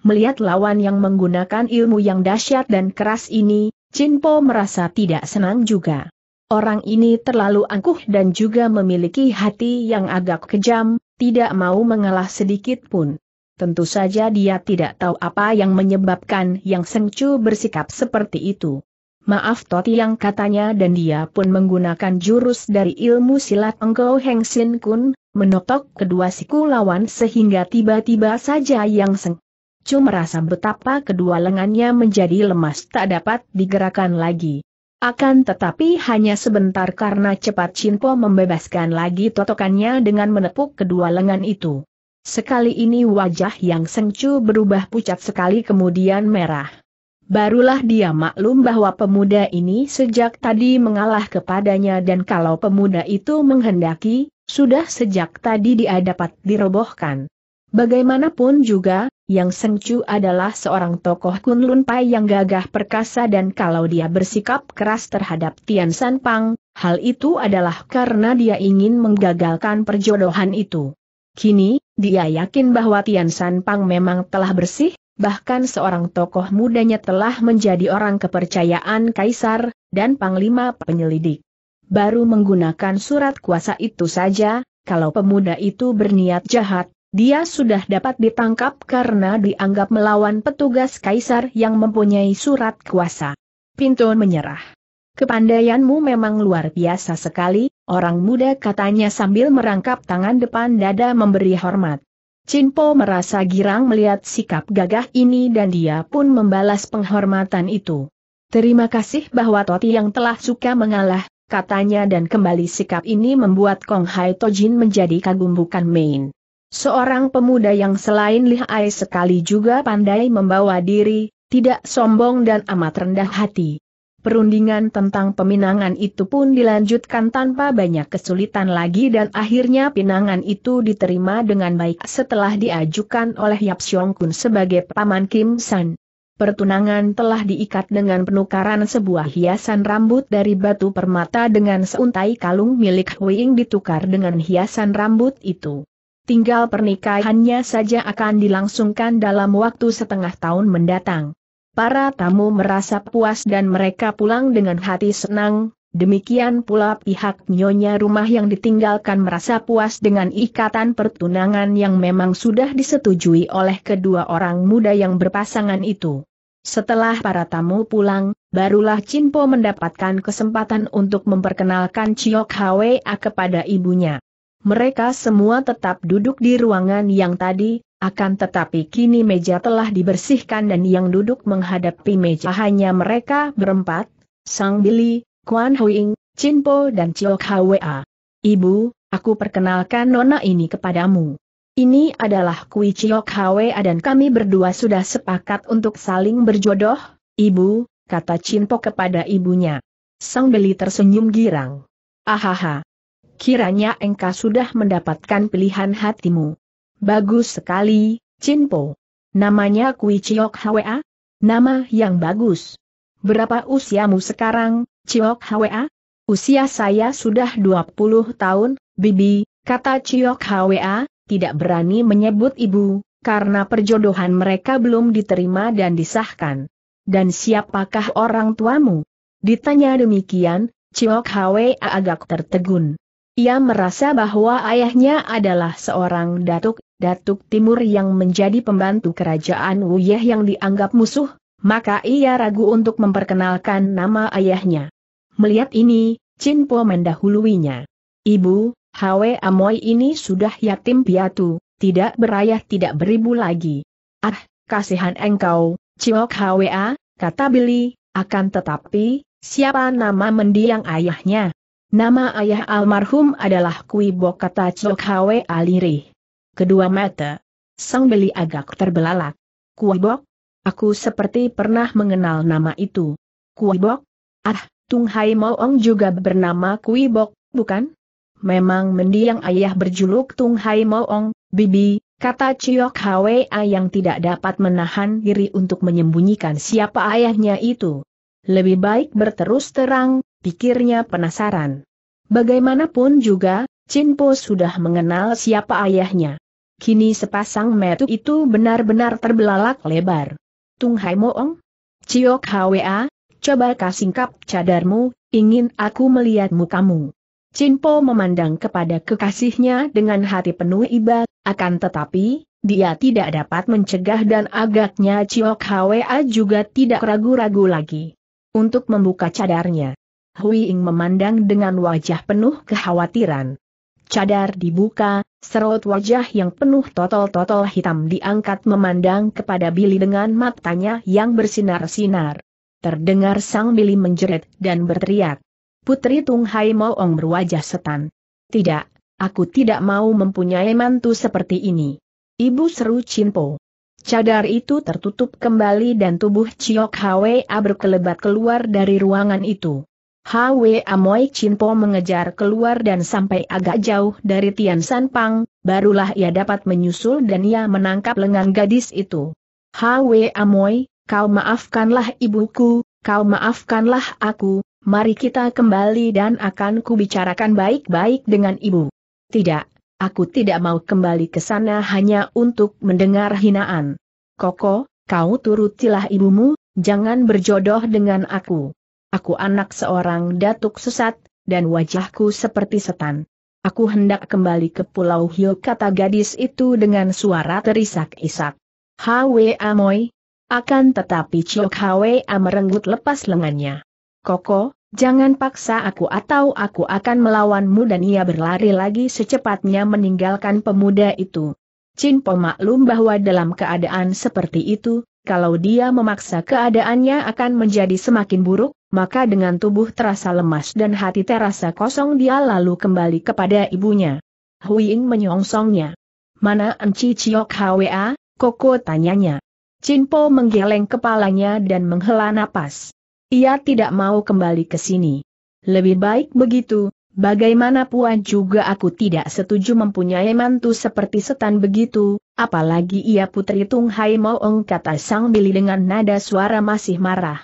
Melihat lawan yang menggunakan ilmu yang dahsyat dan keras ini, Jin Po merasa tidak senang juga. Orang ini terlalu angkuh dan juga memiliki hati yang agak kejam, tidak mau mengalah sedikit pun. Tentu saja dia tidak tahu apa yang menyebabkan Yang Sengcu bersikap seperti itu. Maaf Toti yang katanya dan dia pun menggunakan jurus dari ilmu silat Engkau Heng Sin Kun, menotok kedua siku lawan sehingga tiba-tiba saja Yang sengcu merasa betapa kedua lengannya menjadi lemas tak dapat digerakkan lagi. Akan tetapi hanya sebentar karena cepat Cinpo membebaskan lagi totokannya dengan menepuk kedua lengan itu. Sekali ini wajah yang sengcu berubah pucat sekali kemudian merah. Barulah dia maklum bahwa pemuda ini sejak tadi mengalah kepadanya dan kalau pemuda itu menghendaki, sudah sejak tadi dia dapat dirobohkan. Bagaimanapun juga, yang Sengcu adalah seorang tokoh Kunlun Pai yang gagah perkasa dan kalau dia bersikap keras terhadap Tian San Pang, hal itu adalah karena dia ingin menggagalkan perjodohan itu. Kini, dia yakin bahwa Tian San Pang memang telah bersih, bahkan seorang tokoh mudanya telah menjadi orang kepercayaan kaisar, dan panglima penyelidik. Baru menggunakan surat kuasa itu saja, kalau pemuda itu berniat jahat, dia sudah dapat ditangkap karena dianggap melawan petugas kaisar yang mempunyai surat kuasa. Pinto menyerah. Kepandaianmu memang luar biasa sekali, orang muda katanya sambil merangkap tangan depan dada memberi hormat. Cinpo merasa girang melihat sikap gagah ini dan dia pun membalas penghormatan itu. Terima kasih bahwa Toti yang telah suka mengalah, katanya dan kembali sikap ini membuat Kong Hai Tojin menjadi kagum bukan main. Seorang pemuda yang selain lihai sekali juga pandai membawa diri, tidak sombong dan amat rendah hati. Perundingan tentang peminangan itu pun dilanjutkan tanpa banyak kesulitan lagi dan akhirnya pinangan itu diterima dengan baik setelah diajukan oleh Yap Siong Kun sebagai paman Kim San. Pertunangan telah diikat dengan penukaran sebuah hiasan rambut dari batu permata dengan seuntai kalung milik Ying ditukar dengan hiasan rambut itu tinggal pernikahannya saja akan dilangsungkan dalam waktu setengah tahun mendatang. Para tamu merasa puas dan mereka pulang dengan hati senang, demikian pula pihak nyonya rumah yang ditinggalkan merasa puas dengan ikatan pertunangan yang memang sudah disetujui oleh kedua orang muda yang berpasangan itu. Setelah para tamu pulang, barulah Jinpo mendapatkan kesempatan untuk memperkenalkan Chiok Hwa kepada ibunya. Mereka semua tetap duduk di ruangan yang tadi, akan tetapi kini meja telah dibersihkan dan yang duduk menghadapi meja hanya mereka berempat, Sang Bili, Kuan Huing, Chin Po dan Chiok Hwa. Ibu, aku perkenalkan nona ini kepadamu. Ini adalah Kui Chiok Hwa dan kami berdua sudah sepakat untuk saling berjodoh, Ibu, kata Chin Po kepada ibunya. Sang Beli tersenyum girang. Ahaha, kiranya engkau sudah mendapatkan pilihan hatimu. Bagus sekali, Cinpo. Namanya Kui Chiok Hwa? Nama yang bagus. Berapa usiamu sekarang, Chiok Hwa? Usia saya sudah 20 tahun, Bibi, kata Chiok Hwa, tidak berani menyebut ibu, karena perjodohan mereka belum diterima dan disahkan. Dan siapakah orang tuamu? Ditanya demikian, Chiok Hwa agak tertegun. Ia merasa bahwa ayahnya adalah seorang datuk, datuk timur yang menjadi pembantu kerajaan Wuyeh yang dianggap musuh, maka ia ragu untuk memperkenalkan nama ayahnya. Melihat ini, Chin Po mendahuluinya. Ibu, Hwe Amoy ini sudah yatim piatu, tidak berayah tidak beribu lagi. Ah, kasihan engkau, Ciok Hwa, kata Billy, akan tetapi, siapa nama mendiang ayahnya? Nama ayah almarhum adalah Kui kata Chok Hwe Aliri. Kedua mata. Sang beli agak terbelalak. Kui Bok? Aku seperti pernah mengenal nama itu. Kui Bok? Ah, Tung Hai Moong juga bernama Kui Bok, bukan? Memang mendiang ayah berjuluk Tung Hai Moong, Bibi, kata Ciok Hwa yang tidak dapat menahan diri untuk menyembunyikan siapa ayahnya itu. Lebih baik berterus terang, pikirnya penasaran. Bagaimanapun juga, Cinpo sudah mengenal siapa ayahnya. Kini sepasang metu itu benar-benar terbelalak lebar. Tung Hai Moong? Ciok Hwa, coba kasingkap cadarmu, ingin aku melihat mukamu. Cinpo memandang kepada kekasihnya dengan hati penuh iba, akan tetapi, dia tidak dapat mencegah dan agaknya Ciok Hwa juga tidak ragu-ragu lagi. Untuk membuka cadarnya. Hui Ing memandang dengan wajah penuh kekhawatiran. Cadar dibuka, serot wajah yang penuh totol-totol hitam diangkat memandang kepada Billy dengan matanya yang bersinar-sinar. Terdengar sang Billy menjerit dan berteriak. Putri Tung Hai Moong berwajah setan. Tidak, aku tidak mau mempunyai mantu seperti ini. Ibu seru Cinpo. Cadar itu tertutup kembali dan tubuh Ciok Hwa berkelebat keluar dari ruangan itu. Hwa Amoy Chinpo mengejar keluar dan sampai agak jauh dari Tian San Pang, barulah ia dapat menyusul dan ia menangkap lengan gadis itu. Hwa Amoy, kau maafkanlah ibuku, kau maafkanlah aku, mari kita kembali dan akan bicarakan baik-baik dengan ibu. Tidak, aku tidak mau kembali ke sana hanya untuk mendengar hinaan. Koko, kau turutilah ibumu, jangan berjodoh dengan aku. Aku anak seorang datuk sesat, dan wajahku seperti setan. Aku hendak kembali ke Pulau Hiu kata gadis itu dengan suara terisak-isak. Hwe Amoy. Akan tetapi Chiok Hwe merenggut lepas lengannya. Koko, jangan paksa aku atau aku akan melawanmu dan ia berlari lagi secepatnya meninggalkan pemuda itu. Chin Po maklum bahwa dalam keadaan seperti itu, kalau dia memaksa keadaannya akan menjadi semakin buruk, maka dengan tubuh terasa lemas dan hati terasa kosong dia lalu kembali kepada ibunya. Huiying menyongsongnya. Mana Enci Ciok Hwa? Koko tanyanya. Cinpo menggeleng kepalanya dan menghela napas. Ia tidak mau kembali ke sini. Lebih baik begitu, Bagaimana puan juga aku tidak setuju mempunyai mantu seperti setan begitu, apalagi ia putri Tung Hai Moong kata Sang Bili dengan nada suara masih marah.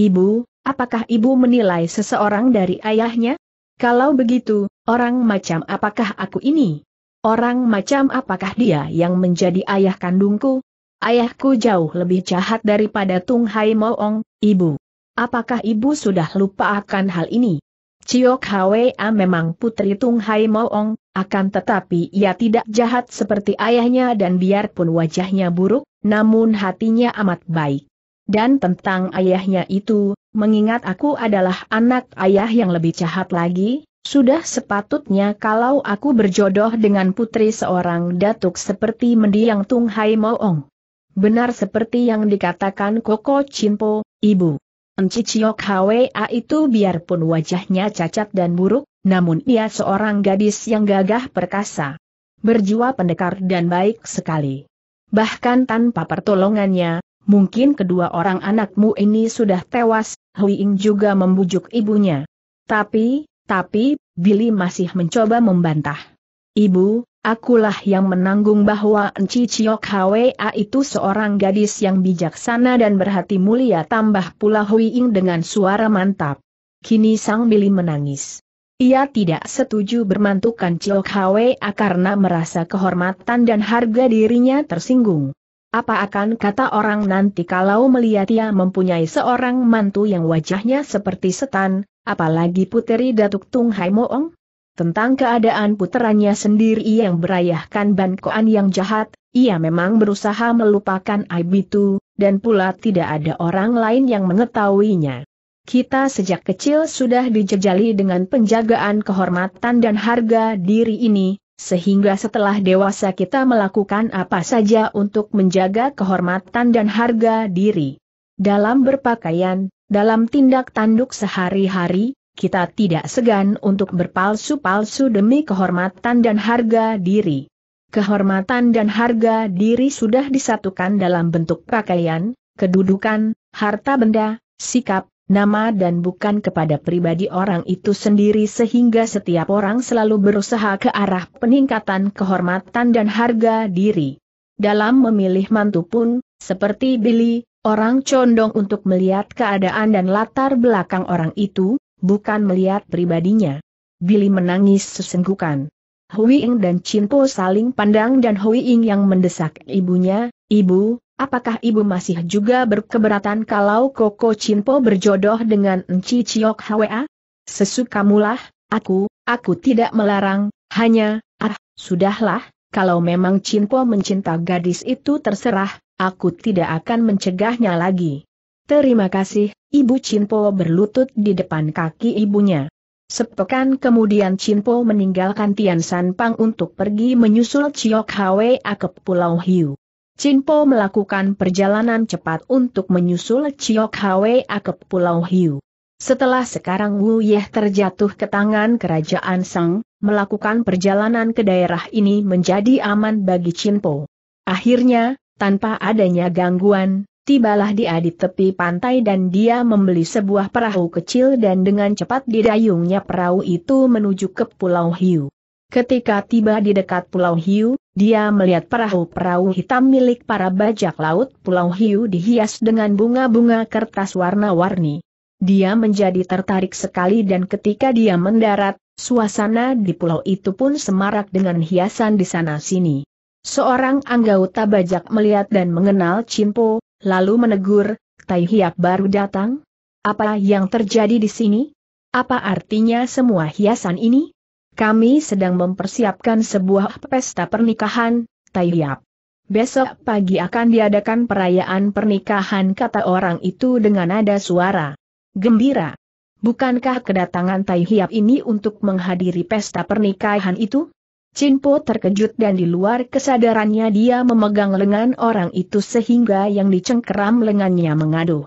Ibu, Apakah ibu menilai seseorang dari ayahnya? Kalau begitu, orang macam apakah aku ini? Orang macam apakah dia yang menjadi ayah kandungku? Ayahku jauh lebih jahat daripada Tung Hai Moong, ibu. Apakah ibu sudah lupa akan hal ini? Ciok Hwa memang putri Tung Hai Moong, akan tetapi ia tidak jahat seperti ayahnya dan biarpun wajahnya buruk, namun hatinya amat baik. Dan tentang ayahnya itu, mengingat aku adalah anak ayah yang lebih jahat lagi, sudah sepatutnya kalau aku berjodoh dengan putri seorang datuk seperti mendiang Tung Hai Moong. Benar seperti yang dikatakan Koko Chinpo, ibu. Enci Ciok Hwa itu biarpun wajahnya cacat dan buruk, namun ia seorang gadis yang gagah perkasa. berjiwa pendekar dan baik sekali. Bahkan tanpa pertolongannya, mungkin kedua orang anakmu ini sudah tewas, Hui Ing juga membujuk ibunya. Tapi, tapi, Billy masih mencoba membantah. Ibu, akulah yang menanggung bahwa Enci Chiok Hwa itu seorang gadis yang bijaksana dan berhati mulia tambah pula Hui Ing dengan suara mantap. Kini sang Billy menangis. Ia tidak setuju bermantukan Chiok Hwa karena merasa kehormatan dan harga dirinya tersinggung. Apa akan kata orang nanti kalau melihat ia mempunyai seorang mantu yang wajahnya seperti setan, apalagi puteri Datuk Tung Hai Moong? Tentang keadaan puterannya sendiri yang berayahkan Koan yang jahat, ia memang berusaha melupakan aib itu, dan pula tidak ada orang lain yang mengetahuinya. Kita sejak kecil sudah dijejali dengan penjagaan kehormatan dan harga diri ini, sehingga setelah dewasa kita melakukan apa saja untuk menjaga kehormatan dan harga diri. Dalam berpakaian, dalam tindak tanduk sehari-hari, kita tidak segan untuk berpalsu-palsu demi kehormatan dan harga diri. Kehormatan dan harga diri sudah disatukan dalam bentuk pakaian, kedudukan, harta benda, sikap, nama dan bukan kepada pribadi orang itu sendiri sehingga setiap orang selalu berusaha ke arah peningkatan kehormatan dan harga diri. Dalam memilih mantu pun, seperti Billy, orang condong untuk melihat keadaan dan latar belakang orang itu, bukan melihat pribadinya. Billy menangis sesenggukan. Hui Ing dan Chinpo saling pandang dan Hui Ing yang mendesak ibunya, Ibu, apakah ibu masih juga berkeberatan kalau Koko Chinpo berjodoh dengan Enci Chiok Hwa? Sesukamulah, aku, aku tidak melarang, hanya, ah, sudahlah, kalau memang Chinpo mencinta gadis itu terserah, aku tidak akan mencegahnya lagi. Terima kasih, Ibu Chinpo berlutut di depan kaki ibunya. Sepekan kemudian Chinpo meninggalkan Tian San Pang untuk pergi menyusul Chiok Hwa ke Pulau Hiu. Chinpo melakukan perjalanan cepat untuk menyusul Chiok Hwa ke Pulau Hiu. Setelah sekarang Wu Yeh terjatuh ke tangan kerajaan Sang, melakukan perjalanan ke daerah ini menjadi aman bagi Chinpo. Akhirnya, tanpa adanya gangguan, tibalah dia di tepi pantai dan dia membeli sebuah perahu kecil dan dengan cepat didayungnya perahu itu menuju ke Pulau Hiu. Ketika tiba di dekat Pulau Hiu, dia melihat perahu-perahu hitam milik para bajak laut Pulau Hiu dihias dengan bunga-bunga kertas warna-warni. Dia menjadi tertarik sekali dan ketika dia mendarat, suasana di pulau itu pun semarak dengan hiasan di sana-sini. Seorang anggota bajak melihat dan mengenal Cimpo, lalu menegur, Tai Hiap baru datang? Apa yang terjadi di sini? Apa artinya semua hiasan ini? Kami sedang mempersiapkan sebuah pesta pernikahan, Taiyap. Besok pagi akan diadakan perayaan pernikahan kata orang itu dengan nada suara. Gembira. Bukankah kedatangan Tai Hiap ini untuk menghadiri pesta pernikahan itu? Cinpo terkejut dan di luar kesadarannya dia memegang lengan orang itu sehingga yang dicengkeram lengannya mengaduh.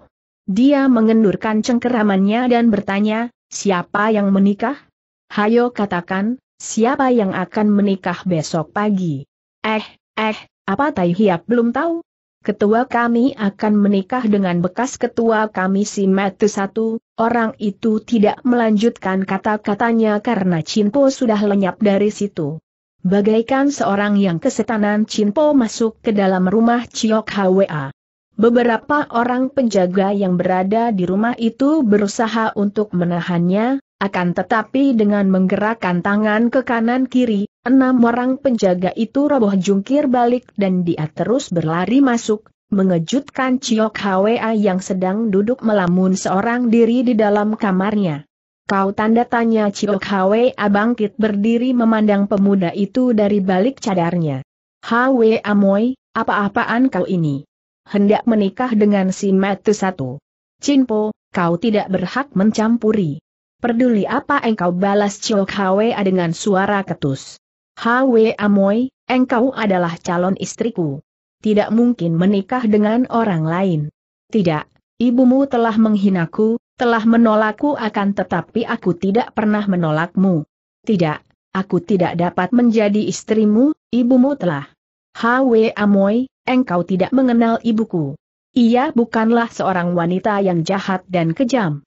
Dia mengendurkan cengkeramannya dan bertanya, siapa yang menikah? Hayo katakan, siapa yang akan menikah besok pagi? Eh, eh, apa Tai Hiap belum tahu? Ketua kami akan menikah dengan bekas ketua kami si Matu satu, orang itu tidak melanjutkan kata-katanya karena Cinpo sudah lenyap dari situ. Bagaikan seorang yang kesetanan Cinpo masuk ke dalam rumah Ciok Hwa. Beberapa orang penjaga yang berada di rumah itu berusaha untuk menahannya, akan tetapi dengan menggerakkan tangan ke kanan kiri, enam orang penjaga itu roboh jungkir balik dan dia terus berlari masuk, mengejutkan Ciok Hwa yang sedang duduk melamun seorang diri di dalam kamarnya. Kau tanda tanya Ciok Hwa bangkit berdiri memandang pemuda itu dari balik cadarnya. Hwa Amoy, apa-apaan kau ini? Hendak menikah dengan si Matu satu. Cinpo, kau tidak berhak mencampuri. Peduli apa engkau balas Chok Hwa dengan suara ketus. Hwa Amoy, engkau adalah calon istriku. Tidak mungkin menikah dengan orang lain. Tidak, ibumu telah menghinaku, telah menolakku akan tetapi aku tidak pernah menolakmu. Tidak, aku tidak dapat menjadi istrimu, ibumu telah. Hwa Amoy, engkau tidak mengenal ibuku. Ia bukanlah seorang wanita yang jahat dan kejam.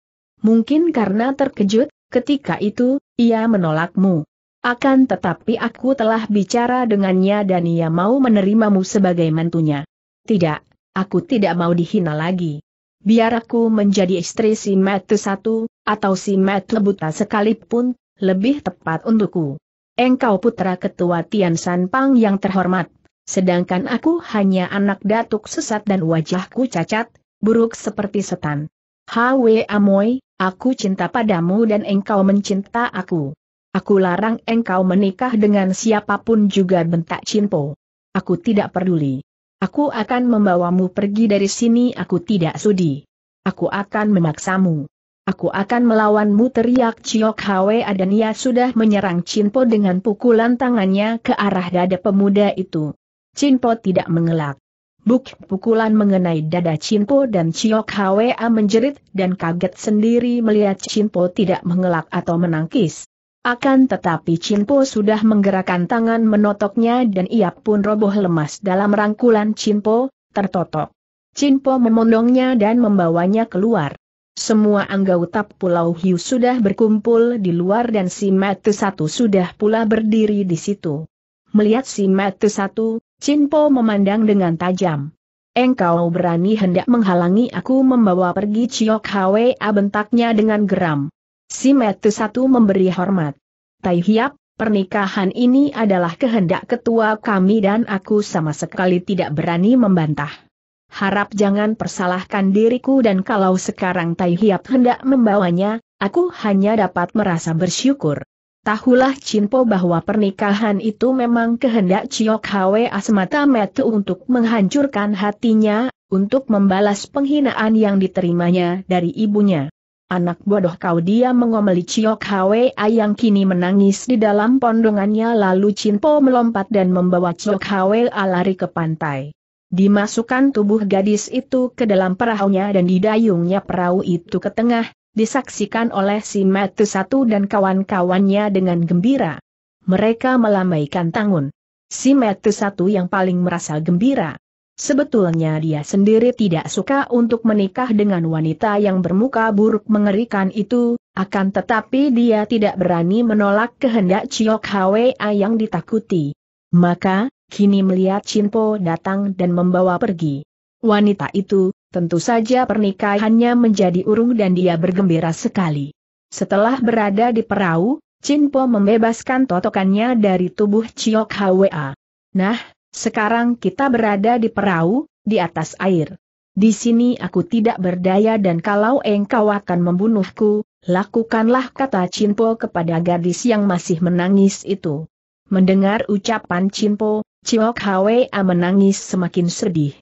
Mungkin karena terkejut, ketika itu, ia menolakmu. Akan tetapi aku telah bicara dengannya dan ia mau menerimamu sebagai mantunya. Tidak, aku tidak mau dihina lagi. Biar aku menjadi istri si Metu satu, atau si Metu buta sekalipun, lebih tepat untukku. Engkau putra ketua Tian San Pang yang terhormat, sedangkan aku hanya anak datuk sesat dan wajahku cacat, buruk seperti setan. Hwe Amoy, Aku cinta padamu dan engkau mencinta aku. Aku larang engkau menikah dengan siapapun juga bentak Cinpo. Aku tidak peduli. Aku akan membawamu pergi dari sini aku tidak sudi. Aku akan memaksamu. Aku akan melawanmu teriak Ciok Hwe dan ia sudah menyerang Cinpo dengan pukulan tangannya ke arah dada pemuda itu. Cinpo tidak mengelak. Buk pukulan mengenai dada Cinpo dan Chiok Hwa menjerit dan kaget sendiri melihat Cinpo tidak mengelak atau menangkis. Akan tetapi Cinpo sudah menggerakkan tangan menotoknya dan ia pun roboh lemas dalam rangkulan Cinpo, tertotok. Cinpo memondongnya dan membawanya keluar. Semua anggota Pulau Hiu sudah berkumpul di luar dan si Matu Satu sudah pula berdiri di situ. Melihat si Matu Satu, Cinpo memandang dengan tajam. Engkau berani hendak menghalangi aku membawa pergi Ciok Hwa ah, bentaknya dengan geram. Si Metu satu memberi hormat. Tai Hiap, pernikahan ini adalah kehendak ketua kami dan aku sama sekali tidak berani membantah. Harap jangan persalahkan diriku dan kalau sekarang Tai Hiap hendak membawanya, aku hanya dapat merasa bersyukur. Tahulah Cinpo bahwa pernikahan itu memang kehendak Ciok Hwa Asmata Metu untuk menghancurkan hatinya, untuk membalas penghinaan yang diterimanya dari ibunya. Anak bodoh kau dia mengomeli Ciok Hwa yang kini menangis di dalam pondongannya lalu Cinpo melompat dan membawa Ciok Hwa lari ke pantai. Dimasukkan tubuh gadis itu ke dalam perahunya dan didayungnya perahu itu ke tengah, disaksikan oleh si Metu Satu dan kawan-kawannya dengan gembira. Mereka melambaikan tangan. Si Metu Satu yang paling merasa gembira. Sebetulnya dia sendiri tidak suka untuk menikah dengan wanita yang bermuka buruk mengerikan itu, akan tetapi dia tidak berani menolak kehendak Chiok Hwa yang ditakuti. Maka, kini melihat Chinpo datang dan membawa pergi. Wanita itu, Tentu saja pernikahannya menjadi urung dan dia bergembira sekali. Setelah berada di perahu, Jinpo membebaskan totokannya dari tubuh Chiok Hwa. Nah, sekarang kita berada di perahu, di atas air. Di sini aku tidak berdaya dan kalau engkau akan membunuhku, lakukanlah kata Jinpo kepada gadis yang masih menangis itu. Mendengar ucapan Jinpo, Chiok Hwa menangis semakin sedih.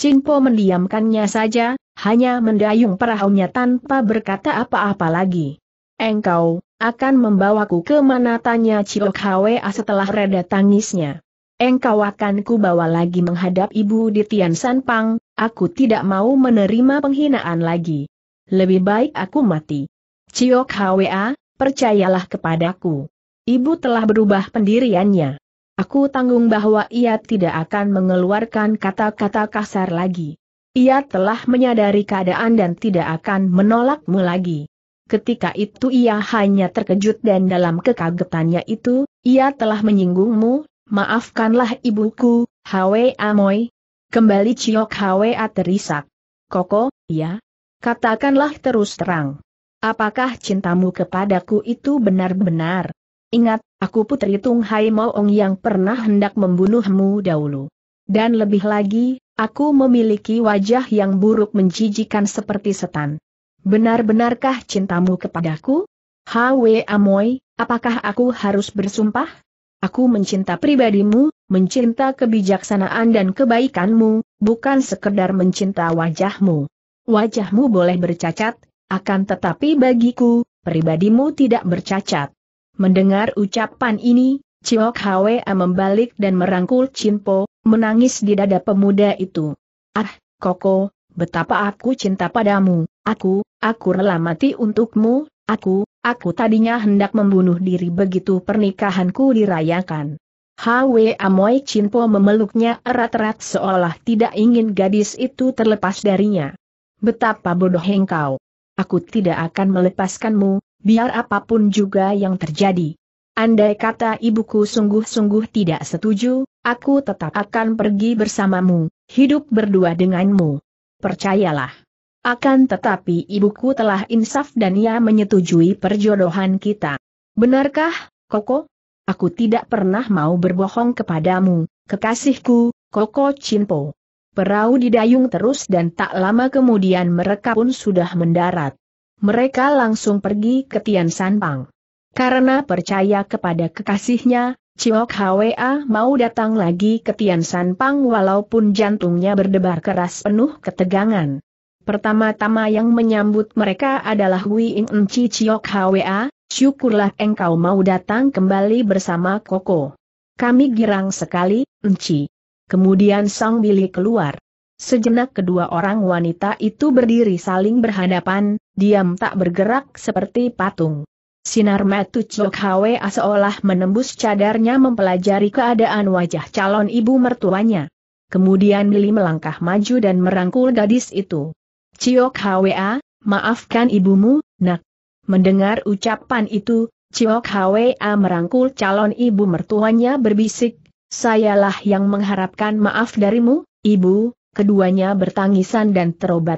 Cinpo mendiamkannya saja, hanya mendayung perahunya tanpa berkata apa-apa lagi. Engkau, akan membawaku ke mana tanya Ciok Hwa setelah reda tangisnya. Engkau akan kubawa lagi menghadap ibu di Tian San Pang, aku tidak mau menerima penghinaan lagi. Lebih baik aku mati. Ciok Hwa, percayalah kepadaku. Ibu telah berubah pendiriannya. Aku tanggung bahwa ia tidak akan mengeluarkan kata-kata kasar lagi. Ia telah menyadari keadaan dan tidak akan menolakmu lagi. Ketika itu ia hanya terkejut dan dalam kekagetannya itu, ia telah menyinggungmu, maafkanlah ibuku, Hwe Amoy. Kembali Ciok Hwe terisak. Koko, ya? Katakanlah terus terang. Apakah cintamu kepadaku itu benar-benar? Ingat, aku putri Tung Hai Moong yang pernah hendak membunuhmu dahulu. Dan lebih lagi, aku memiliki wajah yang buruk menjijikan seperti setan. Benar-benarkah cintamu kepadaku? Hwe Amoy, apakah aku harus bersumpah? Aku mencinta pribadimu, mencinta kebijaksanaan dan kebaikanmu, bukan sekedar mencinta wajahmu. Wajahmu boleh bercacat, akan tetapi bagiku, pribadimu tidak bercacat. Mendengar ucapan ini, Ciok Hwa membalik dan merangkul Cimpo, menangis di dada pemuda itu. Ah, Koko, betapa aku cinta padamu, aku, aku rela mati untukmu, aku, aku tadinya hendak membunuh diri begitu pernikahanku dirayakan. Hwe Amoy Cimpo memeluknya erat-erat seolah tidak ingin gadis itu terlepas darinya. Betapa bodoh engkau. Aku tidak akan melepaskanmu, biar apapun juga yang terjadi. Andai kata ibuku sungguh-sungguh tidak setuju, aku tetap akan pergi bersamamu, hidup berdua denganmu. Percayalah. Akan tetapi ibuku telah insaf dan ia menyetujui perjodohan kita. Benarkah, Koko? Aku tidak pernah mau berbohong kepadamu, kekasihku, Koko Cinpo. Perahu didayung terus dan tak lama kemudian mereka pun sudah mendarat mereka langsung pergi ke Tian Pang. Karena percaya kepada kekasihnya, Ciok Hwa mau datang lagi ke Tian Pang walaupun jantungnya berdebar keras penuh ketegangan. Pertama-tama yang menyambut mereka adalah Hui Ing Enci Ciok Hwa, syukurlah engkau mau datang kembali bersama Koko. Kami girang sekali, Enci. Kemudian Sang Billy keluar. Sejenak kedua orang wanita itu berdiri saling berhadapan, diam tak bergerak seperti patung. Sinar matu Chok Hwa seolah menembus cadarnya mempelajari keadaan wajah calon ibu mertuanya. Kemudian Mili melangkah maju dan merangkul gadis itu. Chiok Hwa, ah, maafkan ibumu, nak. Mendengar ucapan itu, Chiok Hwa merangkul calon ibu mertuanya berbisik, sayalah yang mengharapkan maaf darimu, ibu, Keduanya bertangisan dan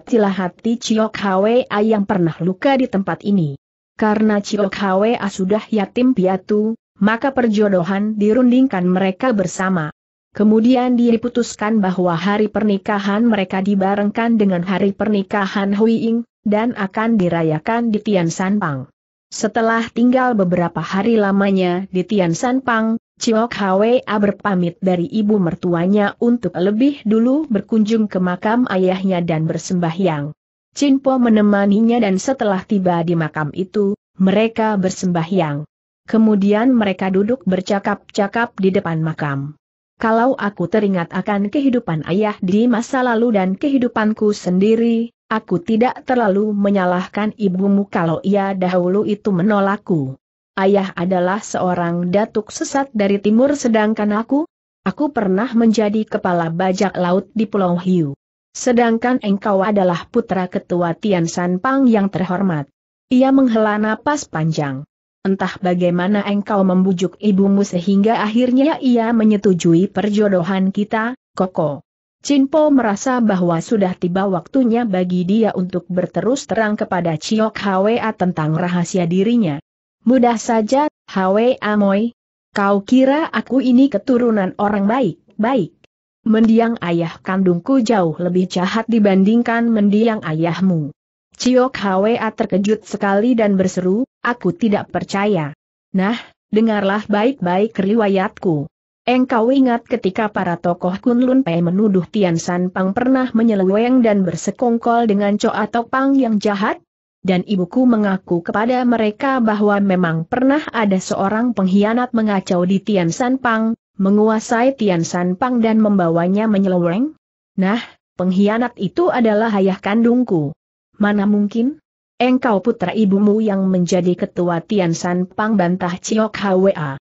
silah hati Chiok Hwa yang pernah luka di tempat ini. Karena Chiok Hwa sudah yatim piatu, maka perjodohan dirundingkan mereka bersama. Kemudian diputuskan bahwa hari pernikahan mereka dibarengkan dengan hari pernikahan Hui Ying dan akan dirayakan di Tian Sanpang. Setelah tinggal beberapa hari lamanya di Tian Sanpang, Ciok Hwa berpamit dari ibu mertuanya untuk lebih dulu berkunjung ke makam ayahnya dan bersembahyang. Chin Po menemaninya dan setelah tiba di makam itu, mereka bersembahyang. Kemudian mereka duduk bercakap-cakap di depan makam. Kalau aku teringat akan kehidupan ayah di masa lalu dan kehidupanku sendiri, aku tidak terlalu menyalahkan ibumu kalau ia dahulu itu menolakku ayah adalah seorang datuk sesat dari timur sedangkan aku, aku pernah menjadi kepala bajak laut di Pulau Hiu. Sedangkan engkau adalah putra ketua Tian San Pang yang terhormat. Ia menghela napas panjang. Entah bagaimana engkau membujuk ibumu sehingga akhirnya ia menyetujui perjodohan kita, Koko. Po merasa bahwa sudah tiba waktunya bagi dia untuk berterus terang kepada Chiok Hwa tentang rahasia dirinya. Mudah saja, Hwe Amoy. Kau kira aku ini keturunan orang baik-baik. Mendiang ayah kandungku jauh lebih jahat dibandingkan mendiang ayahmu. Ciok A terkejut sekali dan berseru, aku tidak percaya. Nah, dengarlah baik-baik riwayatku. Engkau ingat ketika para tokoh Kunlun Pei menuduh Tian San Pang pernah menyeleweng dan bersekongkol dengan Coa Tok Pang yang jahat? dan ibuku mengaku kepada mereka bahwa memang pernah ada seorang pengkhianat mengacau di Tian San Pang, menguasai Tian San Pang dan membawanya menyeleweng? Nah, pengkhianat itu adalah ayah kandungku. Mana mungkin? Engkau putra ibumu yang menjadi ketua Tian San Pang bantah Ciok Hwa.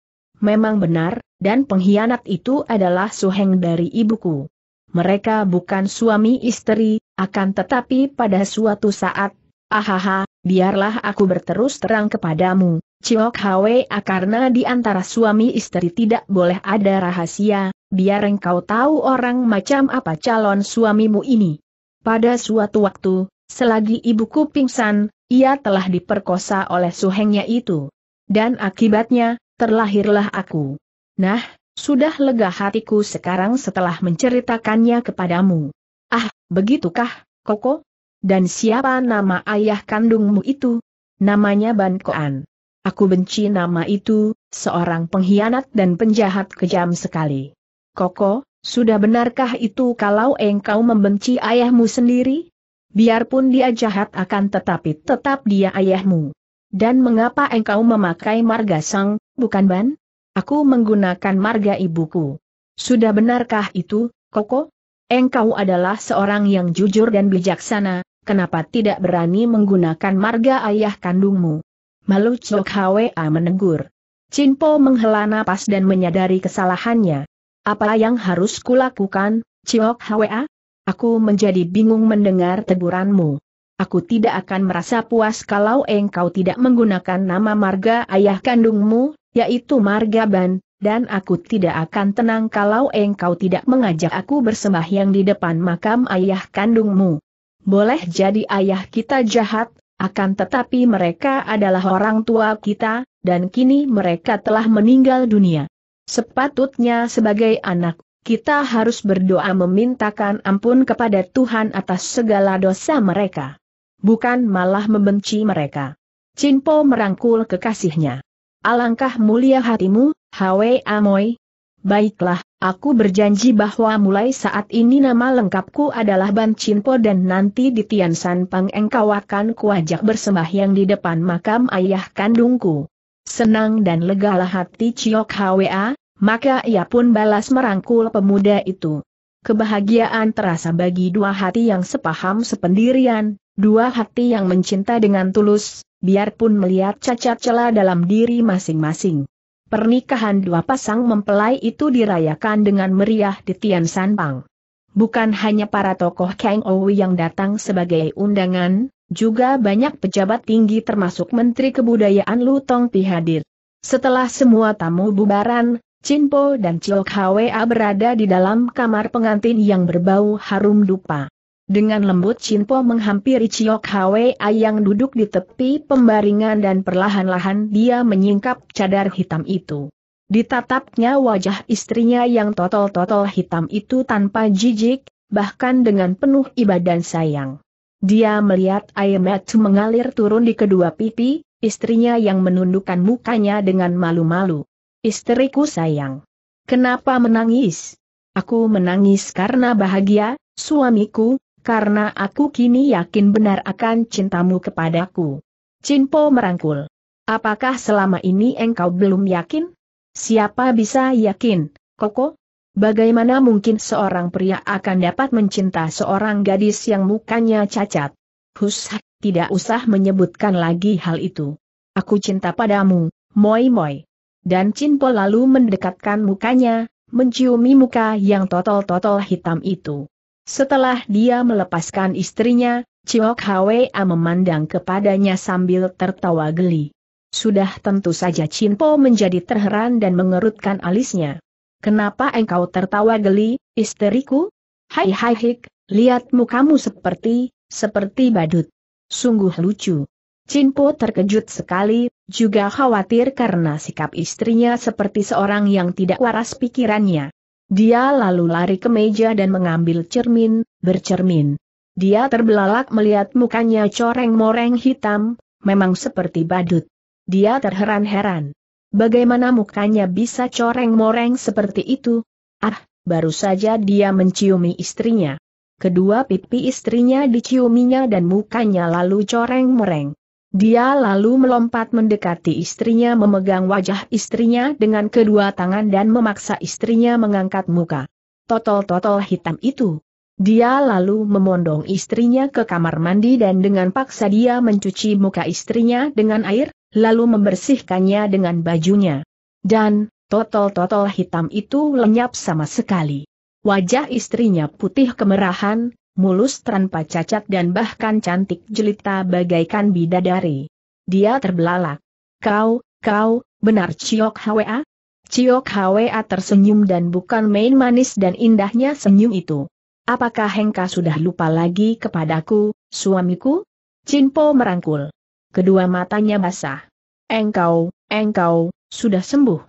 Memang benar, dan pengkhianat itu adalah suheng dari ibuku. Mereka bukan suami istri, akan tetapi pada suatu saat Ahaha, biarlah aku berterus terang kepadamu, Ciok Hwe ah, karena di antara suami istri tidak boleh ada rahasia, biar engkau tahu orang macam apa calon suamimu ini. Pada suatu waktu, selagi ibuku pingsan, ia telah diperkosa oleh suhengnya itu. Dan akibatnya, terlahirlah aku. Nah, sudah lega hatiku sekarang setelah menceritakannya kepadamu. Ah, begitukah, Koko? Dan siapa nama ayah kandungmu itu? Namanya Ban Koan. Aku benci nama itu, seorang pengkhianat dan penjahat kejam sekali. Koko, sudah benarkah itu kalau engkau membenci ayahmu sendiri? Biarpun dia jahat akan tetapi tetap dia ayahmu. Dan mengapa engkau memakai marga sang, bukan Ban? Aku menggunakan marga ibuku. Sudah benarkah itu, Koko? Engkau adalah seorang yang jujur dan bijaksana, kenapa tidak berani menggunakan marga ayah kandungmu? Malu Chok Hwa menegur. Cinpo menghela napas dan menyadari kesalahannya. Apa yang harus kulakukan, Chok Hwa? Aku menjadi bingung mendengar teguranmu. Aku tidak akan merasa puas kalau engkau tidak menggunakan nama marga ayah kandungmu, yaitu marga Ban, dan aku tidak akan tenang kalau engkau tidak mengajak aku bersembahyang di depan makam ayah kandungmu. Boleh jadi ayah kita jahat, akan tetapi mereka adalah orang tua kita, dan kini mereka telah meninggal dunia. Sepatutnya sebagai anak, kita harus berdoa memintakan ampun kepada Tuhan atas segala dosa mereka. Bukan malah membenci mereka. Cinpo merangkul kekasihnya. Alangkah mulia hatimu, Hwe Amoy. Baiklah, Aku berjanji bahwa mulai saat ini nama lengkapku adalah Ban Chinpo dan nanti di Tian San Pang engkau akan kuajak bersembahyang di depan makam ayah kandungku. Senang dan legalah hati Ciok Hwa, maka ia pun balas merangkul pemuda itu. Kebahagiaan terasa bagi dua hati yang sepaham sependirian, dua hati yang mencinta dengan tulus, biarpun melihat cacat celah dalam diri masing-masing. Pernikahan dua pasang mempelai itu dirayakan dengan meriah di Tian Sanpang. Bukan hanya para tokoh Kang Owi yang datang sebagai undangan, juga banyak pejabat tinggi termasuk Menteri Kebudayaan Lu Tong Pi hadir. Setelah semua tamu bubaran, Chin Po dan Chiok Hwa berada di dalam kamar pengantin yang berbau harum dupa. Dengan lembut Chinpo menghampiri Chiok Hwei yang duduk di tepi pembaringan dan perlahan-lahan dia menyingkap cadar hitam itu. Ditatapnya wajah istrinya yang totol-totol hitam itu tanpa jijik, bahkan dengan penuh iba dan sayang. Dia melihat air mata mengalir turun di kedua pipi, istrinya yang menundukkan mukanya dengan malu-malu. Istriku sayang. Kenapa menangis? Aku menangis karena bahagia, suamiku, karena aku kini yakin benar akan cintamu kepadaku. Cinpo merangkul. Apakah selama ini engkau belum yakin? Siapa bisa yakin, Koko? Bagaimana mungkin seorang pria akan dapat mencinta seorang gadis yang mukanya cacat? Hus, tidak usah menyebutkan lagi hal itu. Aku cinta padamu, moi moi. Dan Cinpo lalu mendekatkan mukanya, menciumi muka yang totol-totol hitam itu. Setelah dia melepaskan istrinya, Ciok Hwa memandang kepadanya sambil tertawa geli. Sudah tentu saja Cinpo menjadi terheran dan mengerutkan alisnya. Kenapa engkau tertawa geli, istriku? Hai hai hik, lihat mukamu seperti, seperti badut. Sungguh lucu. Cinpo terkejut sekali, juga khawatir karena sikap istrinya seperti seorang yang tidak waras pikirannya. Dia lalu lari ke meja dan mengambil cermin, bercermin. Dia terbelalak melihat mukanya coreng-moreng hitam, memang seperti badut. Dia terheran-heran. Bagaimana mukanya bisa coreng-moreng seperti itu? Ah, baru saja dia menciumi istrinya. Kedua pipi istrinya diciuminya dan mukanya lalu coreng-moreng. Dia lalu melompat mendekati istrinya memegang wajah istrinya dengan kedua tangan dan memaksa istrinya mengangkat muka. Totol-totol hitam itu. Dia lalu memondong istrinya ke kamar mandi dan dengan paksa dia mencuci muka istrinya dengan air, lalu membersihkannya dengan bajunya. Dan, totol-totol hitam itu lenyap sama sekali. Wajah istrinya putih kemerahan, mulus tanpa cacat dan bahkan cantik jelita bagaikan bidadari. Dia terbelalak. Kau, kau, benar Ciok Hwa? Ciok Hwa tersenyum dan bukan main manis dan indahnya senyum itu. Apakah Hengka sudah lupa lagi kepadaku, suamiku? Cinpo merangkul. Kedua matanya basah. Engkau, engkau, sudah sembuh.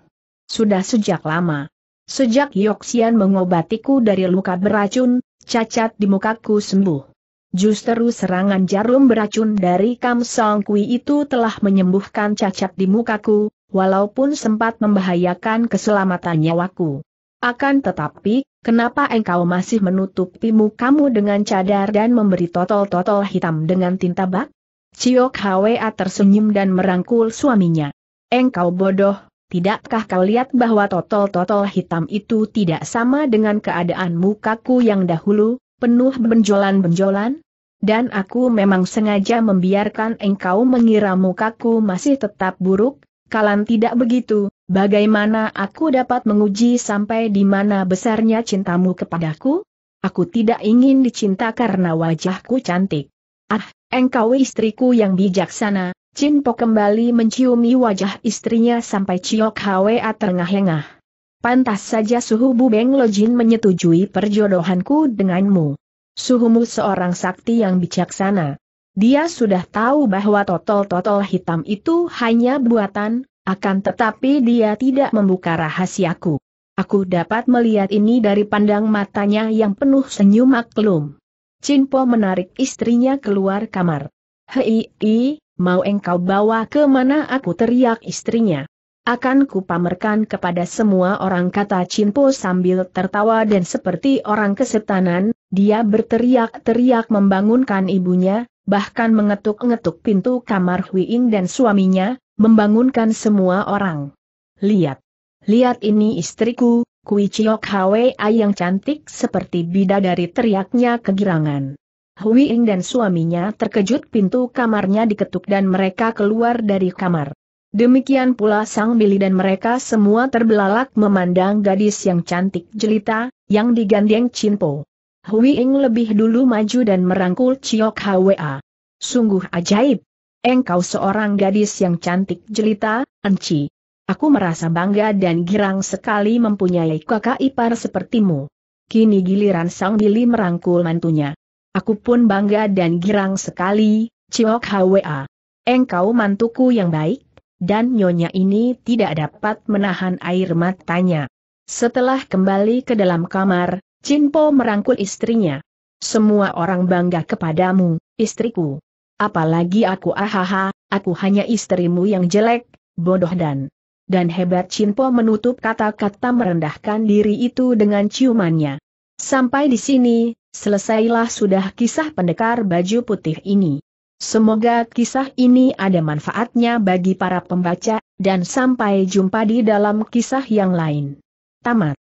Sudah sejak lama. Sejak Yoxian mengobatiku dari luka beracun, cacat di mukaku sembuh. Justru serangan jarum beracun dari Kam Song Kui itu telah menyembuhkan cacat di mukaku, walaupun sempat membahayakan keselamatan nyawaku. Akan tetapi, kenapa engkau masih menutupimu kamu dengan cadar dan memberi totol-totol hitam dengan tinta bak? Ciok Hwa tersenyum dan merangkul suaminya. Engkau bodoh, Tidakkah kau lihat bahwa totol-totol hitam itu tidak sama dengan keadaan mukaku yang dahulu, penuh benjolan-benjolan? Dan aku memang sengaja membiarkan engkau mengira mukaku masih tetap buruk, kalan tidak begitu, bagaimana aku dapat menguji sampai di mana besarnya cintamu kepadaku? Aku tidak ingin dicinta karena wajahku cantik. Ah, engkau istriku yang bijaksana, Chin Po kembali menciumi wajah istrinya sampai Ciok Hwa terengah-engah. Pantas saja suhu Bu Beng Lojin menyetujui perjodohanku denganmu. Suhumu seorang sakti yang bijaksana. Dia sudah tahu bahwa totol-totol hitam itu hanya buatan, akan tetapi dia tidak membuka rahasiaku. Aku dapat melihat ini dari pandang matanya yang penuh senyum maklum. Chin Po menarik istrinya keluar kamar. Hei, mau engkau bawa ke mana aku teriak istrinya. Akan kupamerkan kepada semua orang kata Cinpo sambil tertawa dan seperti orang kesetanan, dia berteriak-teriak membangunkan ibunya, bahkan mengetuk-ngetuk pintu kamar Huiing dan suaminya, membangunkan semua orang. Lihat. Lihat ini istriku, Kui Chiok Hwa yang cantik seperti bidadari teriaknya kegirangan. Hui Ing dan suaminya terkejut pintu kamarnya diketuk dan mereka keluar dari kamar. Demikian pula Sang Billy dan mereka semua terbelalak memandang gadis yang cantik jelita, yang digandeng Po. Hui Ing lebih dulu maju dan merangkul Chiok Hwa. Sungguh ajaib. Engkau seorang gadis yang cantik jelita, Enci. Aku merasa bangga dan girang sekali mempunyai kakak ipar sepertimu. Kini giliran Sang Billy merangkul mantunya. Aku pun bangga dan girang sekali, Ciok Hwa. Engkau mantuku yang baik, dan nyonya ini tidak dapat menahan air matanya. Setelah kembali ke dalam kamar, Cinpo merangkul istrinya. Semua orang bangga kepadamu, istriku. Apalagi aku ahaha, aku hanya istrimu yang jelek, bodoh dan dan hebat Cinpo menutup kata-kata merendahkan diri itu dengan ciumannya. Sampai di sini, Selesailah sudah kisah pendekar baju putih ini. Semoga kisah ini ada manfaatnya bagi para pembaca, dan sampai jumpa di dalam kisah yang lain. Tamat.